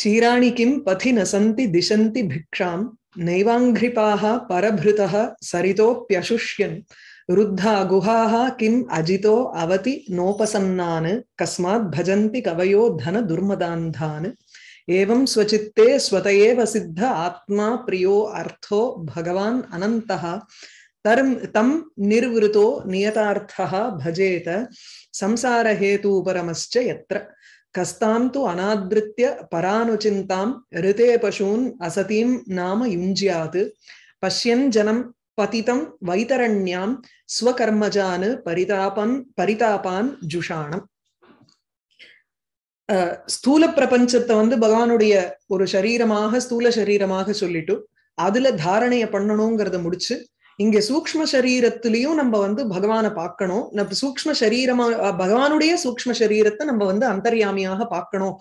क्षीरा किं पथि न सी दिशन्ति भिक्षा नैवाङ्घ्रिपाः परभृत सरिप्यशुष्य रुद्धा गुहा किम अजितो अवति नोपसन्नान् कस्मा भजन्ति कवयो धन दुर्मदान्धान् एवं स्वचित्ते स्वत सिद्ध आत्मा प्रियो अर्थो भगवान अनंतः तर्म तं निर्वृतो नियतार्थः भजेत परमश्च यत्र கஸ்தாம் து அநாதிருத்திய பரானுச்சிந்தாம் ரிதே பசூன் அசதீம் நாம யுஞ்சியாது பஷ்யன் ஜனம் பதிதம் வைதரண்யாம் ஸ்வகர்மஜானு பரிதாபன் பரிதாபான் ஜுஷானம் ஸ்தூல பிரபஞ்சத்தை வந்து பகவானுடைய ஒரு சரீரமாக ஸ்தூல சரீரமாக சொல்லிட்டு அதுல தாரணைய பண்ணணுங்கிறத முடிச்சு இங்க சூக்ம சரீரத்திலையும் நம்ம வந்து பகவானை பார்க்கணும் நம்ம சூக்ம சரீரமா பகவானுடைய சூக்ம சரீரத்தை நம்ம வந்து அந்தர்யாமியாக பார்க்கணும்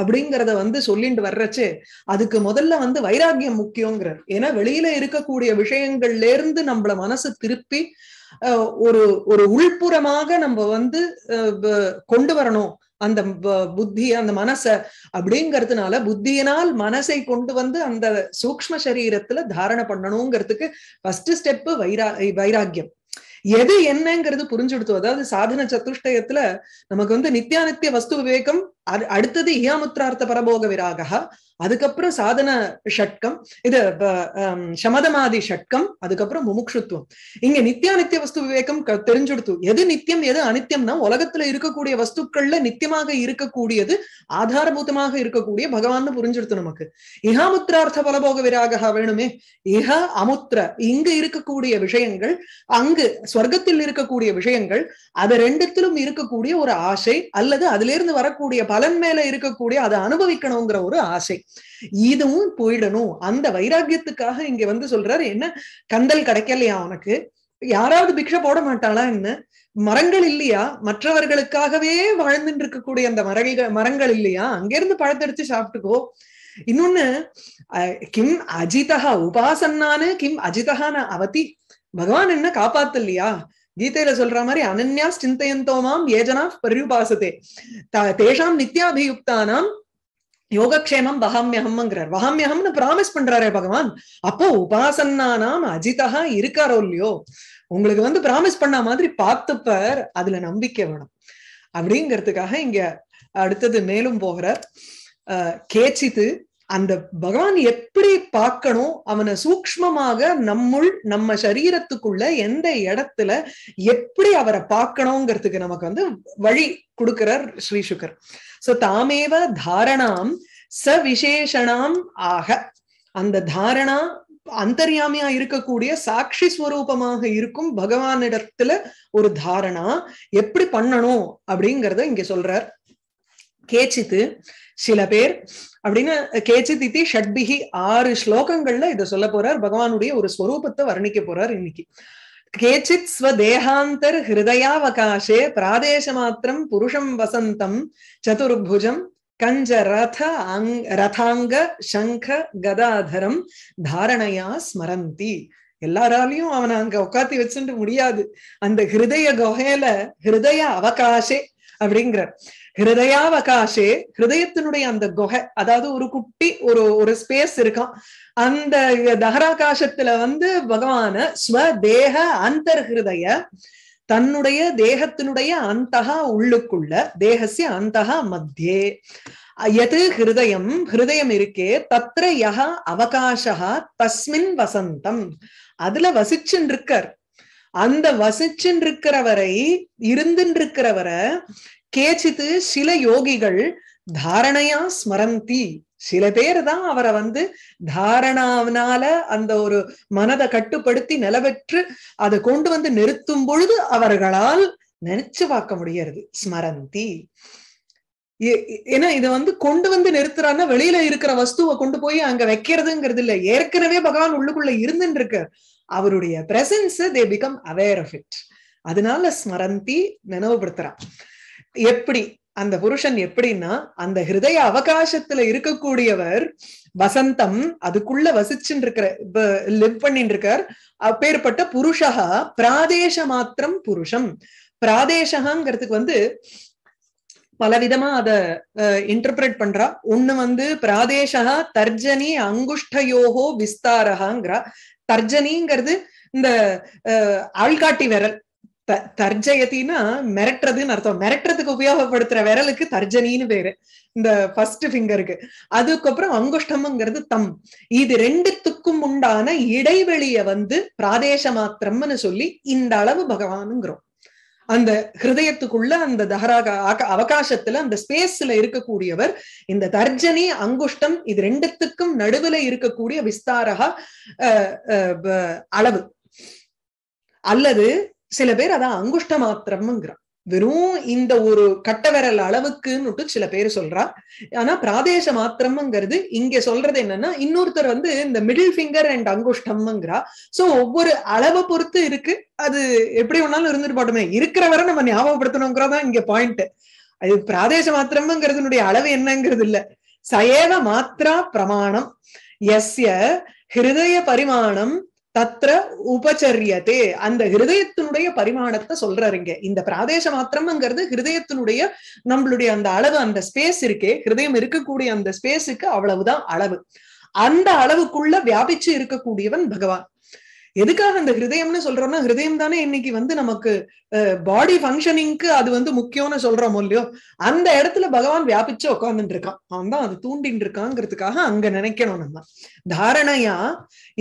அப்படிங்கிறத வந்து சொல்லிட்டு வர்றச்சு அதுக்கு முதல்ல வந்து வைராக்கியம் முக்கியங்கிறார் ஏன்னா வெளியில இருக்கக்கூடிய விஷயங்கள்ல இருந்து நம்மள மனசு திருப்பி ஒரு ஒரு உள்புறமாக நம்ம வந்து கொண்டு வரணும் அந்த புத்தி அந்த மனச அப்படிங்கிறதுனால புத்தியினால் மனசை கொண்டு வந்து அந்த சூக்ம சரீரத்துல தாரணை பண்ணணுங்கிறதுக்கு ஃபர்ஸ்ட் ஸ்டெப் வைரா வைராக்கியம் எது என்னங்கிறது புரிஞ்சுடுத்து அதாவது சாதன சதுஷ்டயத்துல நமக்கு வந்து நித்தியானித்திய வஸ்து விவேகம் அது அடுத்தது இயாமுத்திரார்த்த பரபோக விராகா அதுக்கப்புறம் சாதன ஷட்கம் இது சமதமாதி ஷட்கம் அதுக்கப்புறம் முமுக்ஷுத்துவம் இங்க நித்தியா நித்திய வஸ்து விவேகம் தெரிஞ்செடுத்து எது நித்தியம் எது அனித்தியம்னா உலகத்துல இருக்கக்கூடிய வஸ்துக்கள்ல நித்தியமாக இருக்கக்கூடியது ஆதாரபூதமாக இருக்கக்கூடிய பகவான் புரிஞ்செடுத்து நமக்கு இஹா முத்திரார்த்த பலபோக விராகா வேணுமே இஹ அமுத்திர இங்கு இருக்கக்கூடிய விஷயங்கள் அங்கு ஸ்வர்க்கத்தில் இருக்கக்கூடிய விஷயங்கள் அது ரெண்டுத்திலும் இருக்கக்கூடிய ஒரு ஆசை அல்லது அதுல இருந்து வரக்கூடிய பலன் மேல இருக்கக்கூடிய அதை அனுபவிக்கணுங்கிற ஒரு ஆசை இதுவும் போயிடணும் அந்த வைராக்கியத்துக்காக இங்க வந்து சொல்றாரு என்ன கந்தல் கிடைக்கலையா உனக்கு யாராவது பிக்ஷ போட மாட்டாளா என்ன மரங்கள் இல்லையா மற்றவர்களுக்காகவே வாழ்ந்துட்டு இருக்கக்கூடிய அந்த மரங்கள் மரங்கள் இல்லையா அங்கிருந்து பழத்தடிச்சு சாப்பிட்டுக்கோ இன்னொன்னு கிம் அஜிதா உபாசன்னானு கிம் அஜிதகான அவதி பகவான் என்ன காப்பாத்தலையா கீதையில சொல்ற மாதிரி அனன்யா சிந்தையந்தோமாம் ஏஜனா பரியுபாசத்தே தேஷாம் நித்யாபியுக்தானாம் யோகக்ஷேமம் வகாமியகம்ங்கிறார் வகாமியகம்னு பிராமிஸ் பண்றாரே பகவான் அப்போ உபாசன்னானாம் அஜிதா இருக்காரோ இல்லையோ உங்களுக்கு வந்து பிராமிஸ் பண்ண மாதிரி பார்த்துப்பார் அதுல நம்பிக்கை வேணும் அப்படிங்கிறதுக்காக இங்க அடுத்தது மேலும் போகிறார் கேச்சித்து அந்த பகவான் எப்படி பார்க்கணும் அவனை சூக்மமாக நம்முள் நம்ம சரீரத்துக்குள்ள எந்த இடத்துல எப்படி அவரை பார்க்கணுங்கிறதுக்கு நமக்கு வந்து வழி கொடுக்கிறார் ஸ்ரீ சுகர் சோ தாமேவ தாரணாம் விசேஷனாம் ஆக அந்த தாரணா அந்தர்யாமியா இருக்கக்கூடிய சாட்சி ஸ்வரூபமாக இருக்கும் பகவானிடத்துல ஒரு தாரணா எப்படி பண்ணணும் அப்படிங்கறத இங்க சொல்றார் கேச்சித்து சில பேர் அப்படின்னு கேச்சி தித்தி ஷட்பிகி ஆறு ஸ்லோகங்கள்ல இதை சொல்ல போறார் பகவானுடைய ஒரு ஸ்வரூபத்தை வர்ணிக்க போறார் இன்னைக்கு கேச்சித் ஸ்வதேகாந்தர் ஹிருதயாவகாசே மாத்திரம் புருஷம் வசந்தம் சதுர்புஜம் கஞ்ச ரத அங் ரதாங்க சங்க கதாதரம் தாரணையா ஸ்மரந்தி எல்லாராலையும் அவனை அங்க உட்காத்தி வச்சுட்டு முடியாது அந்த ஹிருதய கொகையில ஹிருதய அவகாசே அப்படிங்கிற ஹிருதயாவகாசே ஹிருதயத்தினுடைய அந்த குகை அதாவது ஒரு குட்டி ஒரு ஒரு ஸ்பேஸ் இருக்கும் அந்த தகராகாசத்துல வந்து பகவான ஸ்வதேக ஹிருதய தன்னுடைய தேகத்தினுடைய அந்தகா உள்ளுக்குள்ள தேகசிய அந்தகா மத்தியே எது ஹிருதயம் ஹிருதயம் இருக்கே தத்திர யகா அவகாசா தஸ்மின் வசந்தம் அதுல வசிச்சுன்னு இருக்கர் அந்த வசிச்சுன்னு இருக்கிறவரை இருந்துன்னு இருக்கிறவரை கேச்சித்து சில யோகிகள் தாரணையா ஸ்மரந்தி சில பேர் தான் அவரை வந்து தாரணாவனால அந்த ஒரு மனதை கட்டுப்படுத்தி நிலவெற்று அதை கொண்டு வந்து நிறுத்தும் பொழுது அவர்களால் நினைச்சு பார்க்க முடியறது ஸ்மரந்தி ஏன்னா இதை வந்து கொண்டு வந்து நிறுத்துறான்னா வெளியில இருக்கிற வஸ்துவை கொண்டு போய் அங்க வைக்கிறதுங்கிறது இல்ல ஏற்கனவே பகவான் உள்ளுக்குள்ள இருந்துட்டு இருக்க அவருடைய presence they become aware of it அதனால ஸ்மரந்தி நினைவுபடுத்துறான் எப்படி அந்த புருஷன் எப்படின்னா அந்த ஹிருதய அவகாசத்துல இருக்கக்கூடியவர் வசந்தம் அதுக்குள்ள வசிச்சுட்டு இருக்கிற லிவ் பண்ணிட்டு இருக்கார் அப்பேற்பட்ட புருஷகா பிராதேச மாத்திரம் புருஷம் பிராதேசகாங்கிறதுக்கு வந்து பலவிதமா அத இன்டர்பிரேட் பண்றா ஒண்ணு வந்து பிராதேசகா தர்ஜனி அங்குஷ்டயோகோ விஸ்தாரகாங்கிறா தர்ஜனிங்கிறது இந்த ஆள்காட்டி விரல் தர்ஜயத்தின்னா மிரட்டுறதுன்னு அர்த்தம் மிரட்டுறதுக்கு உபயோகப்படுத்துற விரலுக்கு தர்ஜனின்னு பேரு இந்த ஃபர்ஸ்ட் ஃபிங்கருக்கு அதுக்கப்புறம் அங்குஷ்டம்ங்கிறது தம் இது ரெண்டுத்துக்கும் உண்டான இடைவெளிய வந்து பிராதேச மாத்திரம்னு சொல்லி இந்த அளவு பகவானுங்கிறோம் அந்த ஹிருதயத்துக்குள்ள அந்த தஹராக அவகாசத்துல அந்த ஸ்பேஸ்ல இருக்கக்கூடியவர் இந்த தர்ஜனி அங்குஷ்டம் இது ரெண்டுத்துக்கும் நடுவுல இருக்கக்கூடிய விஸ்தாரகா அளவு அல்லது சில பேர் அதான் அங்குஷ்ட மாத்திரம்ங்கிறான் வெறும் இந்த ஒரு கட்ட விரல் அளவுக்குன்னுட்டு சில பேர் சொல்றா ஆனா பிராதேச மாத்திரம்ங்கிறது இங்க சொல்றது என்னன்னா இன்னொருத்தர் வந்து இந்த மிடில் பிங்கர் அண்ட் அங்குஷ்டம்ங்கிறா சோ ஒவ்வொரு அளவை பொறுத்து இருக்கு அது எப்படி ஒன்னாலும் இருந்துட்டு போட்டோமே இருக்கிற வரை நம்ம ஞாபகப்படுத்தணுங்கிறதான் இங்க பாயிண்ட் அது பிராதேச மாத்திரம்ங்கிறதுனுடைய அளவு என்னங்கிறது இல்ல சயேவ மாத்திரா பிரமாணம் எஸ்ய ஹிருதய பரிமாணம் தத்ர உபச்சரியதே அந்த ஹிருதயத்தினுடைய பரிமாணத்தை சொல்றாருங்க இந்த பிராதேச மாத்திரம்ங்கிறது ஹிருதயத்தினுடைய நம்மளுடைய அந்த அளவு அந்த ஸ்பேஸ் இருக்கே ஹிருதயம் இருக்கக்கூடிய அந்த ஸ்பேஸுக்கு அவ்வளவுதான் அளவு அந்த அளவுக்குள்ள வியாபிச்சு இருக்கக்கூடியவன் பகவான் எதுக்காக அந்த ஹிருதயம்னு சொல்றோம்னா ஹிருதயம் தானே இன்னைக்கு வந்து நமக்கு பாடி ஃபங்க்ஷனிங்க்கு அது வந்து முக்கியம்னு சொல்றோமோ இல்லையோ அந்த இடத்துல பகவான் வியாபிச்சு உட்காந்துட்டு இருக்கான் அவன் தான் அது தூண்டின் இருக்காங்கிறதுக்காக அங்க நினைக்கணும் நம்ம தாரணையா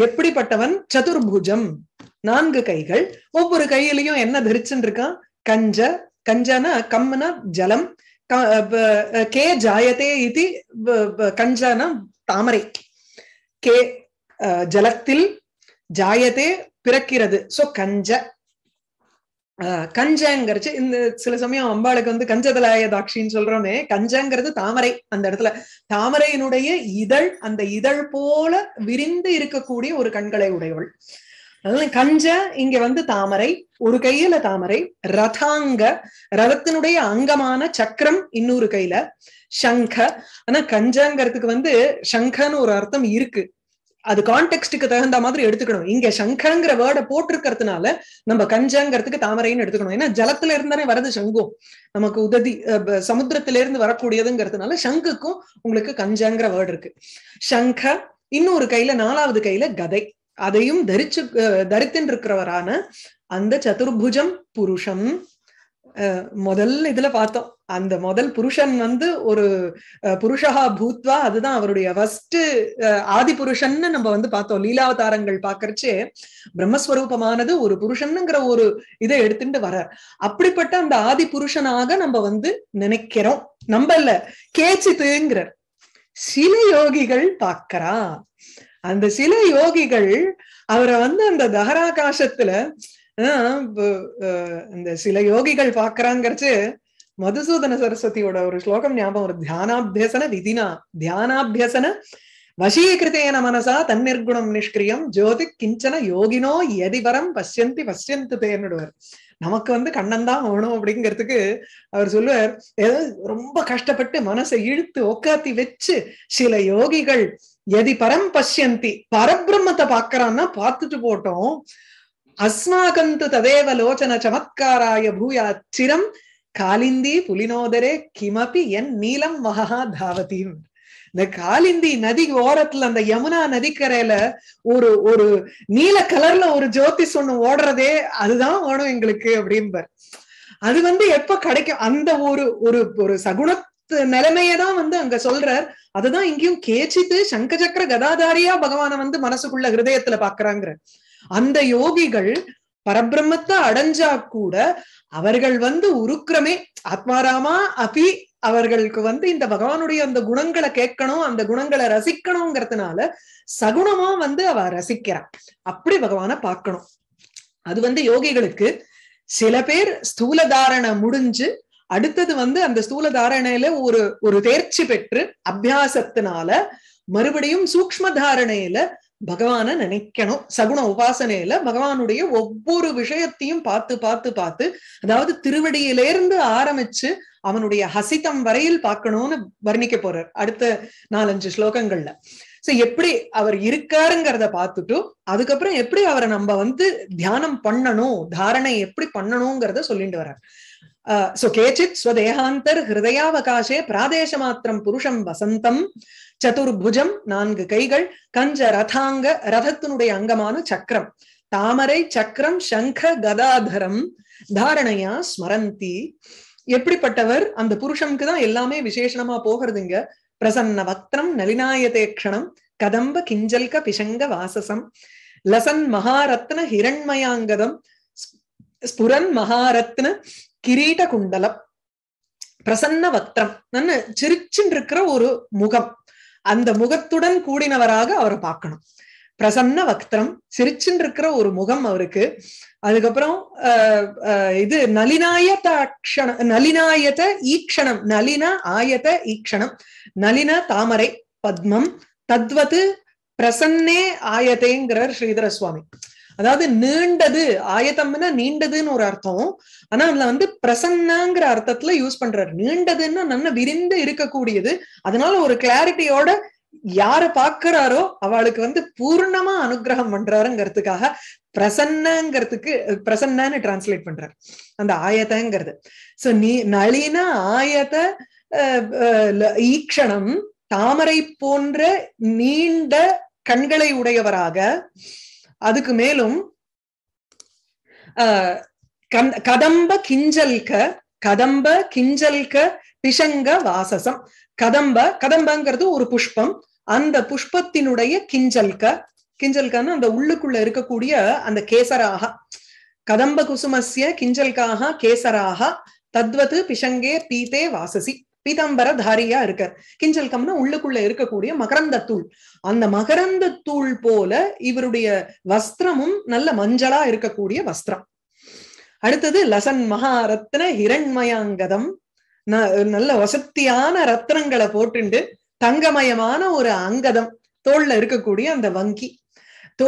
எப்படிப்பட்டவன் சதுர்புஜம் நான்கு கைகள் ஒவ்வொரு கையிலையும் என்ன தரிச்சுட்டு இருக்கான் கஞ்ச கஞ்சனா கம்முனா ஜலம் கே ஜாயதே இது கஞ்சனா தாமரை கே ஜலத்தில் ஜாயத்தே பிறக்கிறது சோ கஞ்ச கஞ்சங்கிறது இந்த சில சமயம் அம்பாளுக்கு வந்து கஞ்சதலாய தாட்சின்னு சொல்றோமே கஞ்சங்கிறது தாமரை அந்த இடத்துல தாமரையினுடைய இதழ் அந்த இதழ் போல விரிந்து இருக்கக்கூடிய ஒரு கண்களை உடையவள் அதனால கஞ்ச இங்க வந்து தாமரை ஒரு கையில தாமரை ரதாங்க ரதத்தினுடைய அங்கமான சக்கரம் இன்னொரு கையில சங்க ஆனா கஞ்சங்கிறதுக்கு வந்து சங்கன்னு ஒரு அர்த்தம் இருக்கு அது கான்டெக்ட்டுக்கு தகுந்த மாதிரி எடுத்துக்கணும் இங்க சங்கரங்கிற வேர்டை போட்டிருக்கிறதுனால நம்ம கஞ்சங்கிறதுக்கு தாமரைன்னு எடுத்துக்கணும் ஏன்னா ஜலத்துல இருந்தானே வரது சங்கும் நமக்கு உததி சமுத்திரத்தில இருந்து வரக்கூடியதுங்கிறதுனால சங்குக்கும் உங்களுக்கு கஞ்சங்கிற வேர்டு இருக்கு சங்க இன்னொரு கையில நாலாவது கையில கதை அதையும் தரிச்சு தரித்தின் இருக்கிறவரான அந்த சதுர்புஜம் புருஷம் முதல் இதுல பார்த்தோம் அந்த முதல் புருஷன் வந்து ஒரு புருஷா பூத்வா அதுதான் அவருடைய ஃபர்ஸ்ட் ஆதி புருஷன் நம்ம வந்து பார்த்தோம் லீலாவதாரங்கள் பாக்குறச்சே பிரம்மஸ்வரூபமானது ஒரு புருஷனுங்கிற ஒரு இதை எடுத்துட்டு வர அப்படிப்பட்ட அந்த ஆதி புருஷனாக நம்ம வந்து நினைக்கிறோம் நம்ம இல்ல கேச்சித்துங்கிறார் சில யோகிகள் பாக்கிறா அந்த சில யோகிகள் அவரை வந்து அந்த தகராகாசத்துல அந்த சில யோகிகள் பாக்குறாங்கிறச்சு மதுசூதன சரஸ்வதியோட ஒரு ஸ்லோகம் ஞாபகம் ஒரு தியானாபியசன விதினா தியானாபியசன வசீகிருத்தேன மனசா தன்னிர்குணம் நிஷ்கிரியம் ஜோதி கிஞ்சன யோகினோ எதிபரம் பசியந்தி பசியந்து தேன்னுடுவார் நமக்கு வந்து கண்ணன் தான் வேணும் அப்படிங்கிறதுக்கு அவர் சொல்லுவார் ஏதோ ரொம்ப கஷ்டப்பட்டு மனசை இழுத்து உக்காத்தி வச்சு சில யோகிகள் எதி பரம் பசியந்தி பரபிரம்மத்தை பாக்குறான்னா பார்த்துட்டு போட்டோம் அஸ்மாகந்து ததேவ லோச்சன சமத்காராய பூயா சிரம் காலிந்தி புலினோதரே கிமபி என் நீலம் மகா தாவதின்னு இந்த காலிந்தி நதி ஓரத்துல அந்த யமுனா நதிக்கரையில ஒரு ஒரு நீல கலர்ல ஒரு ஜோதி ஒண்ணு ஓடுறதே அதுதான் ஓடும் எங்களுக்கு அப்படின்பர் அது வந்து எப்ப கிடைக்கும் அந்த ஒரு ஒரு ஒரு சகுண நிலைமையதான் வந்து அங்க சொல்றார் அதுதான் இங்கேயும் கேச்சித்து சங்கச்சக்கர கதாதாரியா பகவான வந்து மனசுக்குள்ள ஹிருதயத்துல பாக்குறாங்கிற அந்த யோகிகள் பரபிரம்மத்தை அடைஞ்சா கூட அவர்கள் வந்து உருக்கிரமே ஆத்மாராமா அபி அவர்களுக்கு வந்து இந்த பகவானுடைய அந்த குணங்களை கேட்கணும் அந்த குணங்களை ரசிக்கணுங்கிறதுனால சகுணமா வந்து அவ ரசிக்கிறான் அப்படி பகவான பார்க்கணும் அது வந்து யோகிகளுக்கு சில பேர் ஸ்தூல தாரணை முடிஞ்சு அடுத்தது வந்து அந்த ஸ்தூல தாரணையில ஒரு ஒரு தேர்ச்சி பெற்று அபியாசத்தினால மறுபடியும் சூக்ம தாரணையில பகவான நினைக்கணும் சகுண உபாசனையில பகவானுடைய ஒவ்வொரு விஷயத்தையும் பார்த்து பார்த்து பார்த்து அதாவது திருவடியிலேருந்து ஆரம்பிச்சு அவனுடைய ஹசிதம் வரையில் பார்க்கணும்னு வர்ணிக்க போறார் அடுத்த நாலஞ்சு ஸ்லோகங்கள்ல சோ எப்படி அவர் இருக்காருங்கிறத பார்த்துட்டு அதுக்கப்புறம் எப்படி அவரை நம்ம வந்து தியானம் பண்ணணும் தாரணை எப்படி பண்ணணுங்கிறத சொல்லிட்டு வர்றார் சோ கேச்சித் ஸ்வதேகாந்தர் ஹிருதயாவகாசே பிராதேச மாத்திரம் புருஷம் வசந்தம் சதுர்புஜம் நான்கு கைகள் கஞ்ச ரதாங்க ரதத்தினுடைய அங்கமான சக்கரம் தாமரை சக்கரம் சங்க கதாதரம் தாரணையா ஸ்மரந்தி எப்படிப்பட்டவர் அந்த புருஷனுக்கு தான் எல்லாமே விசேஷமா போகிறதுங்க பிரசன்ன வத்திரம் நளினாயதே க்ஷணம் கதம்ப கிஞ்சல்க பிசங்க வாசசம் லசன் மகாரத்ன ஹிரண்மயாங்கதம் ஸ்புரன் மகாரத்ன கிரீட குண்டலம் பிரசன்ன நன்னு சிரிச்சுன்னு இருக்கிற ஒரு முகம் அந்த முகத்துடன் கூடினவராக அவரை பார்க்கணும் பிரசன்ன வக்திரம் சிரிச்சுன்னு இருக்கிற ஒரு முகம் அவருக்கு அதுக்கப்புறம் இது நளினாயத அக்ஷணம் நளினாயத ஈக்ஷணம் நளின ஆயத ஈக்ஷணம் நளின தாமரை பத்மம் தத்வது பிரசன்னே ஆயதேங்கிறார் ஸ்ரீதர சுவாமி அதாவது நீண்டது ஆயத்தம்னா நீண்டதுன்னு ஒரு அர்த்தம் ஆனா அதுல வந்து பிரசன்னாங்கிற அர்த்தத்துல யூஸ் பண்றாரு நீண்டதுன்னா நன்ன விரிந்து இருக்கக்கூடியது அதனால ஒரு கிளாரிட்டியோட யார பாக்குறாரோ அவளுக்கு வந்து பூர்ணமா அனுகிரகம் பண்றாருங்கிறதுக்காக பிரசன்னங்கிறதுக்கு பிரசன்னு டிரான்ஸ்லேட் பண்றாரு அந்த ஆயத்தங்கிறது சோ நீ நளின ஆயத ஈக்ஷணம் தாமரை போன்ற நீண்ட கண்களை உடையவராக அதுக்கு மேலும் கதம்ப கிஞ்சல்க கதம்ப கிஞ்சல்க பிஷங்க வாசசம் கதம்ப கதம்பங்கிறது ஒரு புஷ்பம் அந்த புஷ்பத்தினுடைய கிஞ்சல்க கிஞ்சல்கான்னு அந்த உள்ளுக்குள்ள இருக்கக்கூடிய அந்த கேசராக கதம்ப குசுமஸ்ய கிஞ்சல்காக கேசராக தத்வது பிஷங்கே பீத்தே வாசசி தாரியா இருக்கார் கம்னா உள்ளுக்குள்ள இருக்கக்கூடிய மகரந்த தூள் அந்த மகரந்த தூள் போல இவருடைய வஸ்திரமும் நல்ல மஞ்சளா இருக்கக்கூடிய வஸ்திரம் அடுத்தது லசன் மகாரத்ன ஹிரண்மயாங்கதம் நல்ல வசத்தியான ரத்னங்களை போட்டுண்டு தங்கமயமான ஒரு அங்கதம் தோல்ல இருக்கக்கூடிய அந்த வங்கி தோ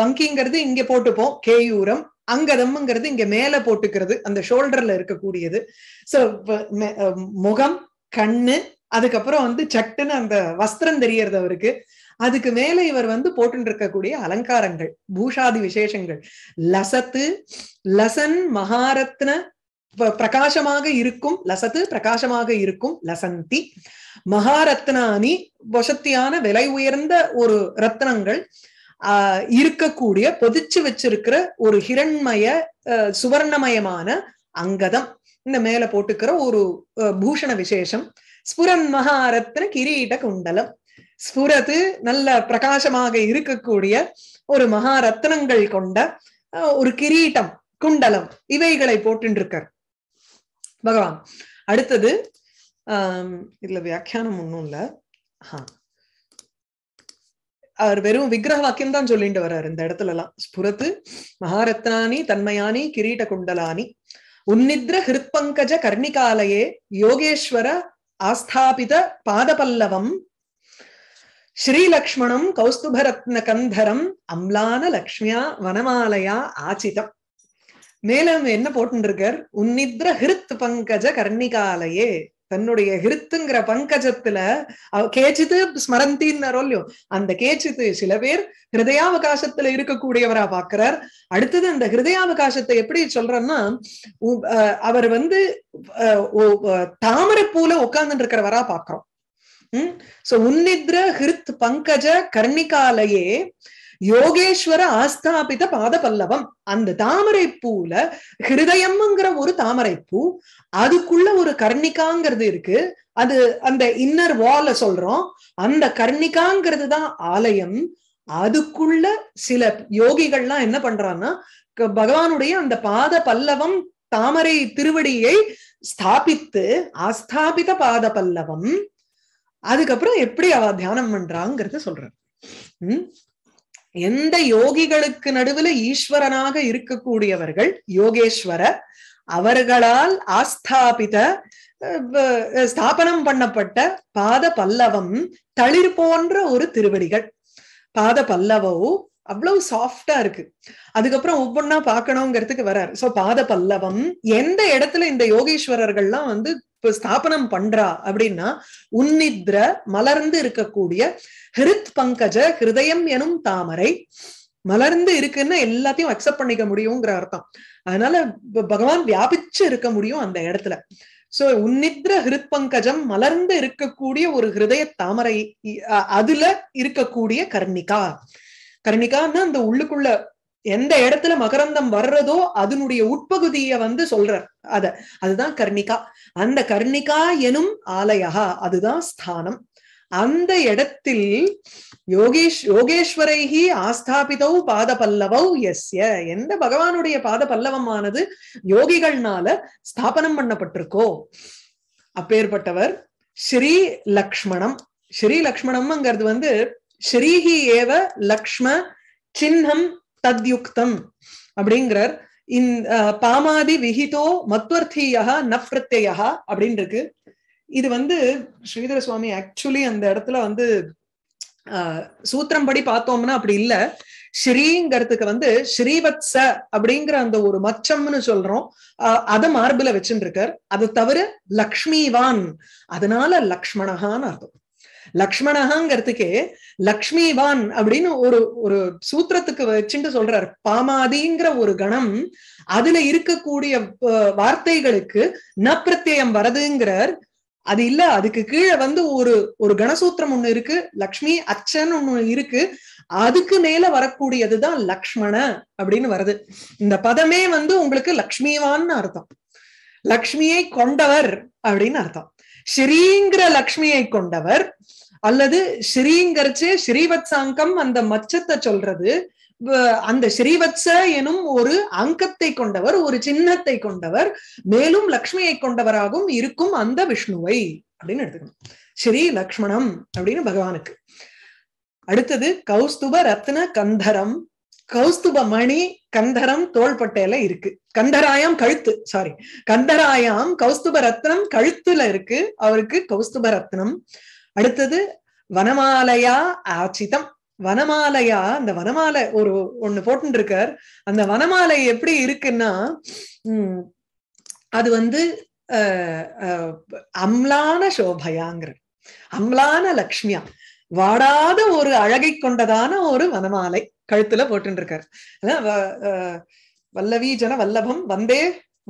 வங்கிங்கிறது இங்க போட்டுப்போம் கேயூரம் அங்கதம்ங்கிறது இங்க மேல போட்டுக்கிறது அந்த ஷோல்டர்ல இருக்கக்கூடியது சோ முகம் கண்ணு அதுக்கப்புறம் வந்து சட்டுன்னு அந்த வஸ்திரம் தெரியறது அவருக்கு அதுக்கு மேல இவர் வந்து போட்டு இருக்கக்கூடிய அலங்காரங்கள் பூஷாதி விசேஷங்கள் லசத்து லசன் மகாரத்ன பிரகாசமாக இருக்கும் லசத்து பிரகாசமாக இருக்கும் லசந்தி மகாரத்னானி வசத்தியான விலை உயர்ந்த ஒரு ரத்னங்கள் ஆஹ் இருக்கக்கூடிய பொதிச்சு வச்சிருக்கிற ஒரு ஹிரண்மய சுவர்ணமயமான அங்கதம் இந்த மேல போட்டுக்கிற ஒரு பூஷண விசேஷம் ஸ்புரன் மகாரத்ன கிரீட குண்டலம் ஸ்புரது நல்ல பிரகாசமாக இருக்கக்கூடிய ஒரு மகாரத்னங்கள் கொண்ட ஒரு கிரீட்டம் குண்டலம் இவைகளை போட்டுருக்கார் பகவான் அடுத்தது ஆஹ் இதுல வியாக்கியானம் ஒண்ணும் இல்ல அவர் வெறும் விக்கிரக வாக்கியம் தான் சொல்லிட்டு வர்றாரு இந்த இடத்துல எல்லாம் ஸ்புரத்து மகாரத்னானி தன்மையானி கிரீட குண்டலானி உன்னித்ர ஹிருத்பங்கஜ கர்ணிகாலயே யோகேஸ்வர ஆஸ்தாபித பாதபல்லவம் ஸ்ரீலக்ஷ்மணம் கௌஸ்துபரத்ன கந்தரம் அம்லான லக்ஷ்மியா வனமாலயா ஆச்சிதம் மேலும் என்ன போட்டுருக்கர் உன்னித்ர ஹிருத் பங்கஜ கர்ணிகாலயே தன்னுடைய ஹிருத்துங்கிற பங்கஜத்துல கேச்சித்து ஸ்மரந்தின்னாரோ இல்லையோ அந்த கேச்சித்து சில பேர் ஹிருதயாவகாசத்துல இருக்கக்கூடியவரா பாக்குறார் அடுத்தது அந்த ஹிருதயாவகாசத்தை எப்படி சொல்றன்னா அவர் வந்து தாமரை பூல உட்கார்ந்து இருக்கிறவரா பாக்குறோம் உம் சோ உன்னித்ர ஹிருத் பங்கஜ கர்ணிகாலையே யோகேஸ்வர ஆஸ்தாபித பாத பல்லவம் அந்த தாமரை பூல ஹிருதயம்ங்கிற ஒரு தாமரை பூ அதுக்குள்ள ஒரு கர்ணிகாங்கிறது இருக்கு அது அந்த இன்னர் வால சொல்றோம் அந்த கர்ணிகாங்கிறது தான் ஆலயம் அதுக்குள்ள சில யோகிகள்லாம் என்ன பண்றான்னா பகவானுடைய அந்த பாத பல்லவம் தாமரை திருவடியை ஸ்தாபித்து ஆஸ்தாபித பாத பல்லவம் அதுக்கப்புறம் எப்படி அவ தியானம் பண்றாங்கிறத சொல்ற உம் எந்த யோகிகளுக்கு நடுவுல ஈஸ்வரனாக இருக்கக்கூடியவர்கள் யோகேஸ்வர அவர்களால் ஆஸ்தாபித ஸ்தாபனம் பண்ணப்பட்ட பாத பல்லவம் தளிர் போன்ற ஒரு திருவடிகள் பாத பல்லவோ அவ்வளவு சாஃப்டா இருக்கு அதுக்கப்புறம் ஒவ்வொன்னா பாக்கணுங்கிறதுக்கு வராரு சோ பாத பல்லவம் எந்த இடத்துல இந்த யோகீஸ்வரர்கள்லாம் வந்து இப்ப ஸ்தாபனம் பண்றா அப்படின்னா உன்னித்ர மலர்ந்து இருக்கக்கூடிய ஹிருத் பங்கஜ ஹிருதயம் எனும் தாமரை மலர்ந்து இருக்குன்னா எல்லாத்தையும் அக்செப்ட் பண்ணிக்க முடியுங்கிற அர்த்தம் அதனால பகவான் வியாபிச்சு இருக்க முடியும் அந்த இடத்துல சோ உன்னித்ர ஹிருத் பங்கஜம் மலர்ந்து இருக்கக்கூடிய ஒரு ஹிருதய தாமரை அதுல இருக்கக்கூடிய கர்ணிகா கர்ணிகான்னா அந்த உள்ளுக்குள்ள எந்த இடத்துல மகரந்தம் வர்றதோ அதனுடைய உட்பகுதிய வந்து சொல்றார் அத அதுதான் கர்ணிகா அந்த கர்ணிகா எனும் ஆலயா அதுதான் ஸ்தானம் அந்த இடத்தில் யோகேஷ் யோகேஸ்வரைகி ஆஸ்தாபிதௌ பாத பல்லவௌ எஸ்ய எந்த பகவானுடைய பாத பல்லவமானது யோகிகள்னால ஸ்தாபனம் பண்ணப்பட்டிருக்கோ அப்பேற்பட்டவர் ஸ்ரீ லக்ஷ்மணம் ஸ்ரீ லக்ஷ்மணம்ங்கிறது வந்து ஸ்ரீஹி ஏவ லக்ஷ்ம சின்னம் தத்யுக்தம் அப்படிங்கிறார் இந் பாமாதி விஹிதோ மத்வர்த்தியா ந பிரத்யா அப்படின்னு இருக்கு இது வந்து ஸ்ரீதர சுவாமி ஆக்சுவலி அந்த இடத்துல வந்து சூத்திரம் படி பார்த்தோம்னா அப்படி இல்ல ஸ்ரீங்கிறதுக்கு வந்து ஸ்ரீவத்ச அப்படிங்கிற அந்த ஒரு மச்சம்னு சொல்றோம் அதை மார்புல வச்சுட்டு இருக்கார் அது தவிர லக்ஷ்மிவான் அதனால லக்ஷ்மணகான்னு அர்த்தம் லக்ஷ்மணகாங்கிறதுக்கு லக்ஷ்மிவான் அப்படின்னு ஒரு ஒரு சூத்திரத்துக்கு வச்சுட்டு சொல்றாரு பாமாதிங்கிற ஒரு கணம் அதுல இருக்கக்கூடிய வார்த்தைகளுக்கு ந பிரத்யம் வரதுங்கிறார் அது இல்ல அதுக்கு கீழே வந்து ஒரு ஒரு கணசூத்திரம் ஒண்ணு இருக்கு லக்ஷ்மி அச்சன் ஒண்ணு இருக்கு அதுக்கு மேல வரக்கூடியதுதான் லக்ஷ்மண அப்படின்னு வருது இந்த பதமே வந்து உங்களுக்கு லக்ஷ்மிவான்னு அர்த்தம் லக்ஷ்மியை கொண்டவர் அப்படின்னு அர்த்தம் ஸ்ரீங்கிற லக்ஷ்மியை கொண்டவர் அல்லது ஸ்ரீங்கரிச்சே ஸ்ரீவத்சாங்கம் அந்த மச்சத்தை சொல்றது அந்த ஸ்ரீவத்ச எனும் ஒரு அங்கத்தை கொண்டவர் ஒரு சின்னத்தை கொண்டவர் மேலும் லக்ஷ்மியை கொண்டவராகவும் இருக்கும் அந்த விஷ்ணுவை அப்படின்னு எடுத்துக்கணும் ஸ்ரீ லக்ஷ்மணம் அப்படின்னு பகவானுக்கு அடுத்தது கௌஸ்துப ரத்ன கந்தரம் கௌஸ்துப மணி கந்தரம் தோள்பட்டையில இருக்கு கந்தராயம் கழுத்து சாரி கந்தராயாம் கௌஸ்துப ரத்னம் கழுத்துல இருக்கு அவருக்கு கௌஸ்துப ரத்னம் அடுத்தது வனமாலையா ஆச்சிதம் வனமாலையா அந்த வனமாலை ஒரு ஒண்ணு போட்டு இருக்கார் அந்த வனமாலை எப்படி இருக்குன்னா உம் அது வந்து அம்லான சோபையாங்கிற அம்லான லக்ஷ்மியா வாடாத ஒரு அழகை கொண்டதான ஒரு வனமாலை கழுத்துல போட்டுருக்கார் இருக்கார் வல்லபம் வந்தே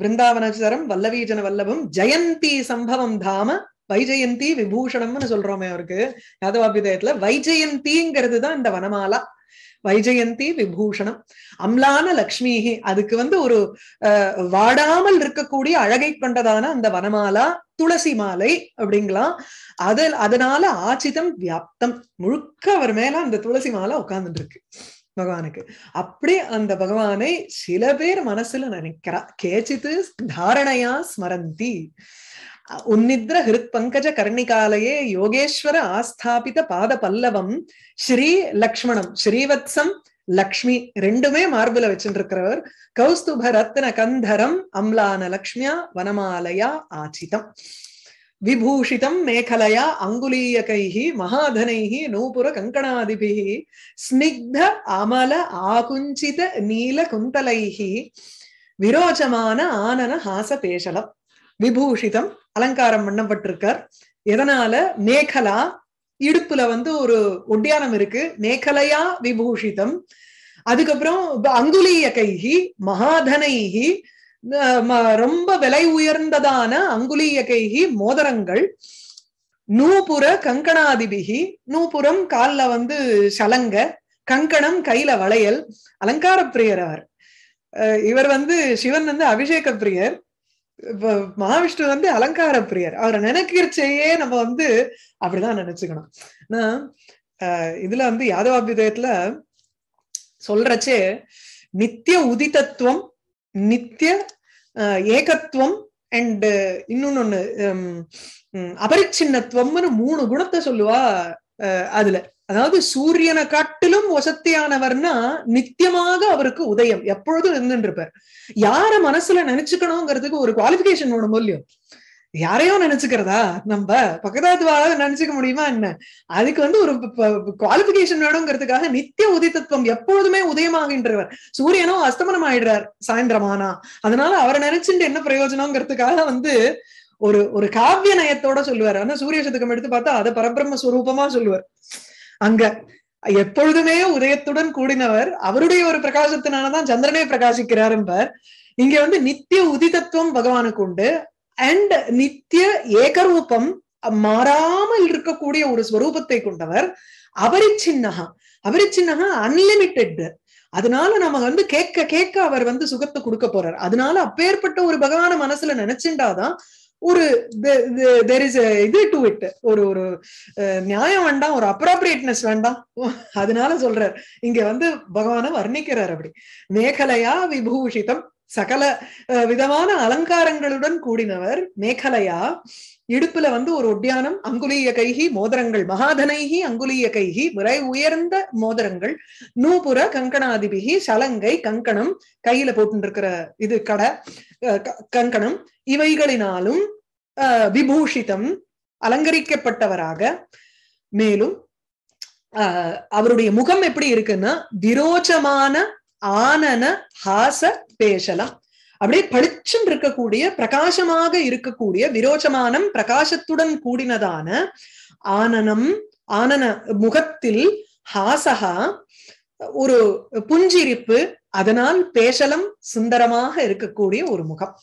விருந்தாவனச்சரம் வல்லவீஜன வல்லபம் ஜெயந்தி சம்பவம் தாம வைஜெயந்தி விபூஷணம்னு சொல்றோமே அவருக்கு யாதவாபிதயத்துல வைஜெயந்திங்கிறது தான் இந்த வனமாலா வைஜெயந்தி விபூஷணம் அம்லான லக்ஷ்மிஹி அதுக்கு வந்து ஒரு வாடாமல் இருக்கக்கூடிய அழகை கொண்டதான அந்த வனமாலா துளசி மாலை அப்படிங்களாம் அதில் அதனால ஆச்சிதம் வியாப்தம் முழுக்க அவர் மேல அந்த துளசி மாலை உட்கார்ந்துட்டு இருக்கு பகவானுக்கு அப்படி அந்த பகவானை சில பேர் மனசுல நினைக்கிறா கேச்சித்து தாரணையா ஸ்மரந்தி உன்னித்ர ஹிருத் பங்கஜ கர்ணிகாலயே யோகேஸ்வர ஆஸ்தாபித பாத பல்லவம் ஸ்ரீ லக்ஷ்மணம் ஸ்ரீவத்சம் லக்ஷ்மி ரெண்டுமே மார்புல வச்சுட்டு இருக்கிறவர் கௌஸ்துப ரத்ன கந்தரம் அம்லான லக்ஷ்மியா வனமாலயா ஆச்சிதம் விபூஷிதம் மேகலையா அங்குலீயகைஹி மகாதனைஹி நூபுர கங்கணாதிபிஹி ஸ்னிக்த அமல ஆகுஞ்சித நீல குந்தலைஹி விரோச்சமான ஆனன ஹாச பேஷலம் விபூஷிதம் அலங்காரம் பண்ணப்பட்டிருக்கார் எதனால நேகலா இடுப்புல வந்து ஒரு ஒட்டியானம் இருக்கு நேகலையா விபூஷிதம் அதுக்கப்புறம் அங்குலிய கைகி மகாதனைகி ரொம்ப விலை உயர்ந்ததான அங்குலிய கைகி மோதரங்கள் நூபுர கங்கணாதிபிகி நூபுரம் கால்ல வந்து சலங்க கங்கணம் கையில வளையல் அலங்கார பிரியர் அவர் இவர் வந்து சிவன் வந்து அபிஷேக பிரியர் மகாவிஷ்ணு வந்து அலங்கார பிரியர் அவரை நினைக்கிறச்சையே நம்ம வந்து அப்படிதான் நினைச்சுக்கணும் ஆனா இதுல வந்து யாதவாபிதயத்துல சொல்றச்சே நித்திய உதிதத்துவம் நித்திய ஏகத்துவம் அண்ட் இன்னொன்னு அபரிச்சின்னத்துவம்னு மூணு குணத்தை சொல்லுவா அதுல அதாவது சூரியனை காட்டிலும் வசத்தியானவர்னா நித்தியமாக அவருக்கு உதயம் எப்பொழுதும் இருந்துட்டு இருப்பார் யார மனசுல நினைச்சுக்கணுங்கிறதுக்கு ஒரு குவாலிபிகேஷன் ஒண்ணு மூலியம் யாரையோ நினைச்சுக்கிறதா நம்ம பக்கத்தாத்துவாராவது நினைச்சுக்க முடியுமா என்ன அதுக்கு வந்து ஒரு குவாலிபிகேஷன் வேணுங்கிறதுக்காக நித்திய உதித்தத்துவம் எப்பொழுதுமே உதயமாகின்றவர் சூரியனும் அஸ்தமனம் ஆயிடுறார் சாயந்தரமானா அதனால அவரை நினைச்சுட்டு என்ன பிரயோஜனங்கிறதுக்காக வந்து ஒரு ஒரு காவிய நயத்தோட சொல்லுவார் ஆனா சூரிய சதுக்கம் எடுத்து பார்த்தா அதை பரபிரம்ம ஸ்வரூபமா சொல்லுவார் அங்க எப்பொழுதுமே உதயத்துடன் கூடினவர் அவருடைய ஒரு பிரகாசத்தினாலதான் சந்திரனே பிரகாசிக்கிறார் என்பர் இங்க வந்து நித்திய உதிதத்துவம் பகவானுக்கு உண்டு அண்ட் நித்திய ஏகரூபம் மாறாமல் இருக்கக்கூடிய ஒரு ஸ்வரூபத்தை கொண்டவர் அவரி சின்னகா அன்லிமிட்டெட் அதனால நம்ம வந்து கேட்க கேட்க அவர் வந்து சுகத்தை கொடுக்க போறார் அதனால அப்பேற்பட்ட ஒரு பகவான மனசுல நினைச்சுண்டாதான் ஒரு தெர் இஸ் இது டு இட் ஒரு ஒரு நியாயம் வேண்டாம் ஒரு அப்ராப்ரியேட்னஸ் வேண்டாம் அதனால சொல்றார் இங்க வந்து பகவான வர்ணிக்கிறார் அப்படி மேகலையா விபூஷிதம் சகல விதமான அலங்காரங்களுடன் கூடினவர் மேகலையா இடுப்புல வந்து ஒரு ஒட்டியானம் அங்குலீய கைகி மோதிரங்கள் மகாதனைகி அங்குலீய கைகி விரை உயர்ந்த மோதிரங்கள் நூபுர கங்கணாதிபிகி சலங்கை கங்கணம் கையில போட்டுருக்கிற இது கடை கங்கணம் இவைகளினாலும் விபூஷிதம் அலங்கரிக்கப்பட்டவராக மேலும் அவருடைய முகம் எப்படி இருக்குன்னா விரோச்சமான ஆனன ஹாச பேசலாம் அப்படியே பளிச்சுன்னு இருக்கக்கூடிய பிரகாசமாக இருக்கக்கூடிய விரோச்சமானம் பிரகாசத்துடன் கூடினதான ஆனனம் ஆனன முகத்தில் ஹாசகா ஒரு புஞ்சிரிப்பு அதனால் பேசலம் சுந்தரமாக இருக்கக்கூடிய ஒரு முகம்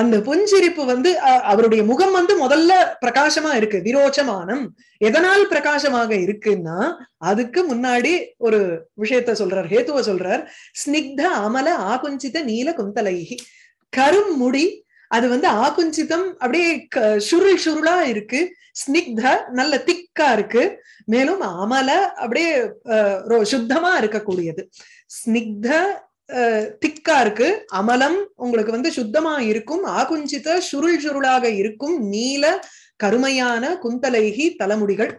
அந்த புஞ்சிரிப்பு வந்து அவருடைய முகம் வந்து முதல்ல பிரகாசமா இருக்கு விரோச்சமானம் எதனால் பிரகாசமாக இருக்குன்னா அதுக்கு முன்னாடி ஒரு விஷயத்த சொல்றார் ஹேத்துவ சொல்றார் ஸ்னிக்த அமல ஆகுஞ்சித நீல குந்தலைகி கரும் முடி அது வந்து ஆகுஞ்சிதம் அப்படியே சுருள் சுருளா இருக்கு ஸ்னிக்த நல்ல திக்கா இருக்கு மேலும் அமல அப்படியே சுத்தமா இருக்கக்கூடியது ஸ்னிக்த திக்கா இருக்கு அமலம் உங்களுக்கு வந்து சுத்தமா இருக்கும் ஆகுஞ்சித சுருள் சுருளாக இருக்கும் நீல கருமையான குந்தலைகி தலைமுடிகள்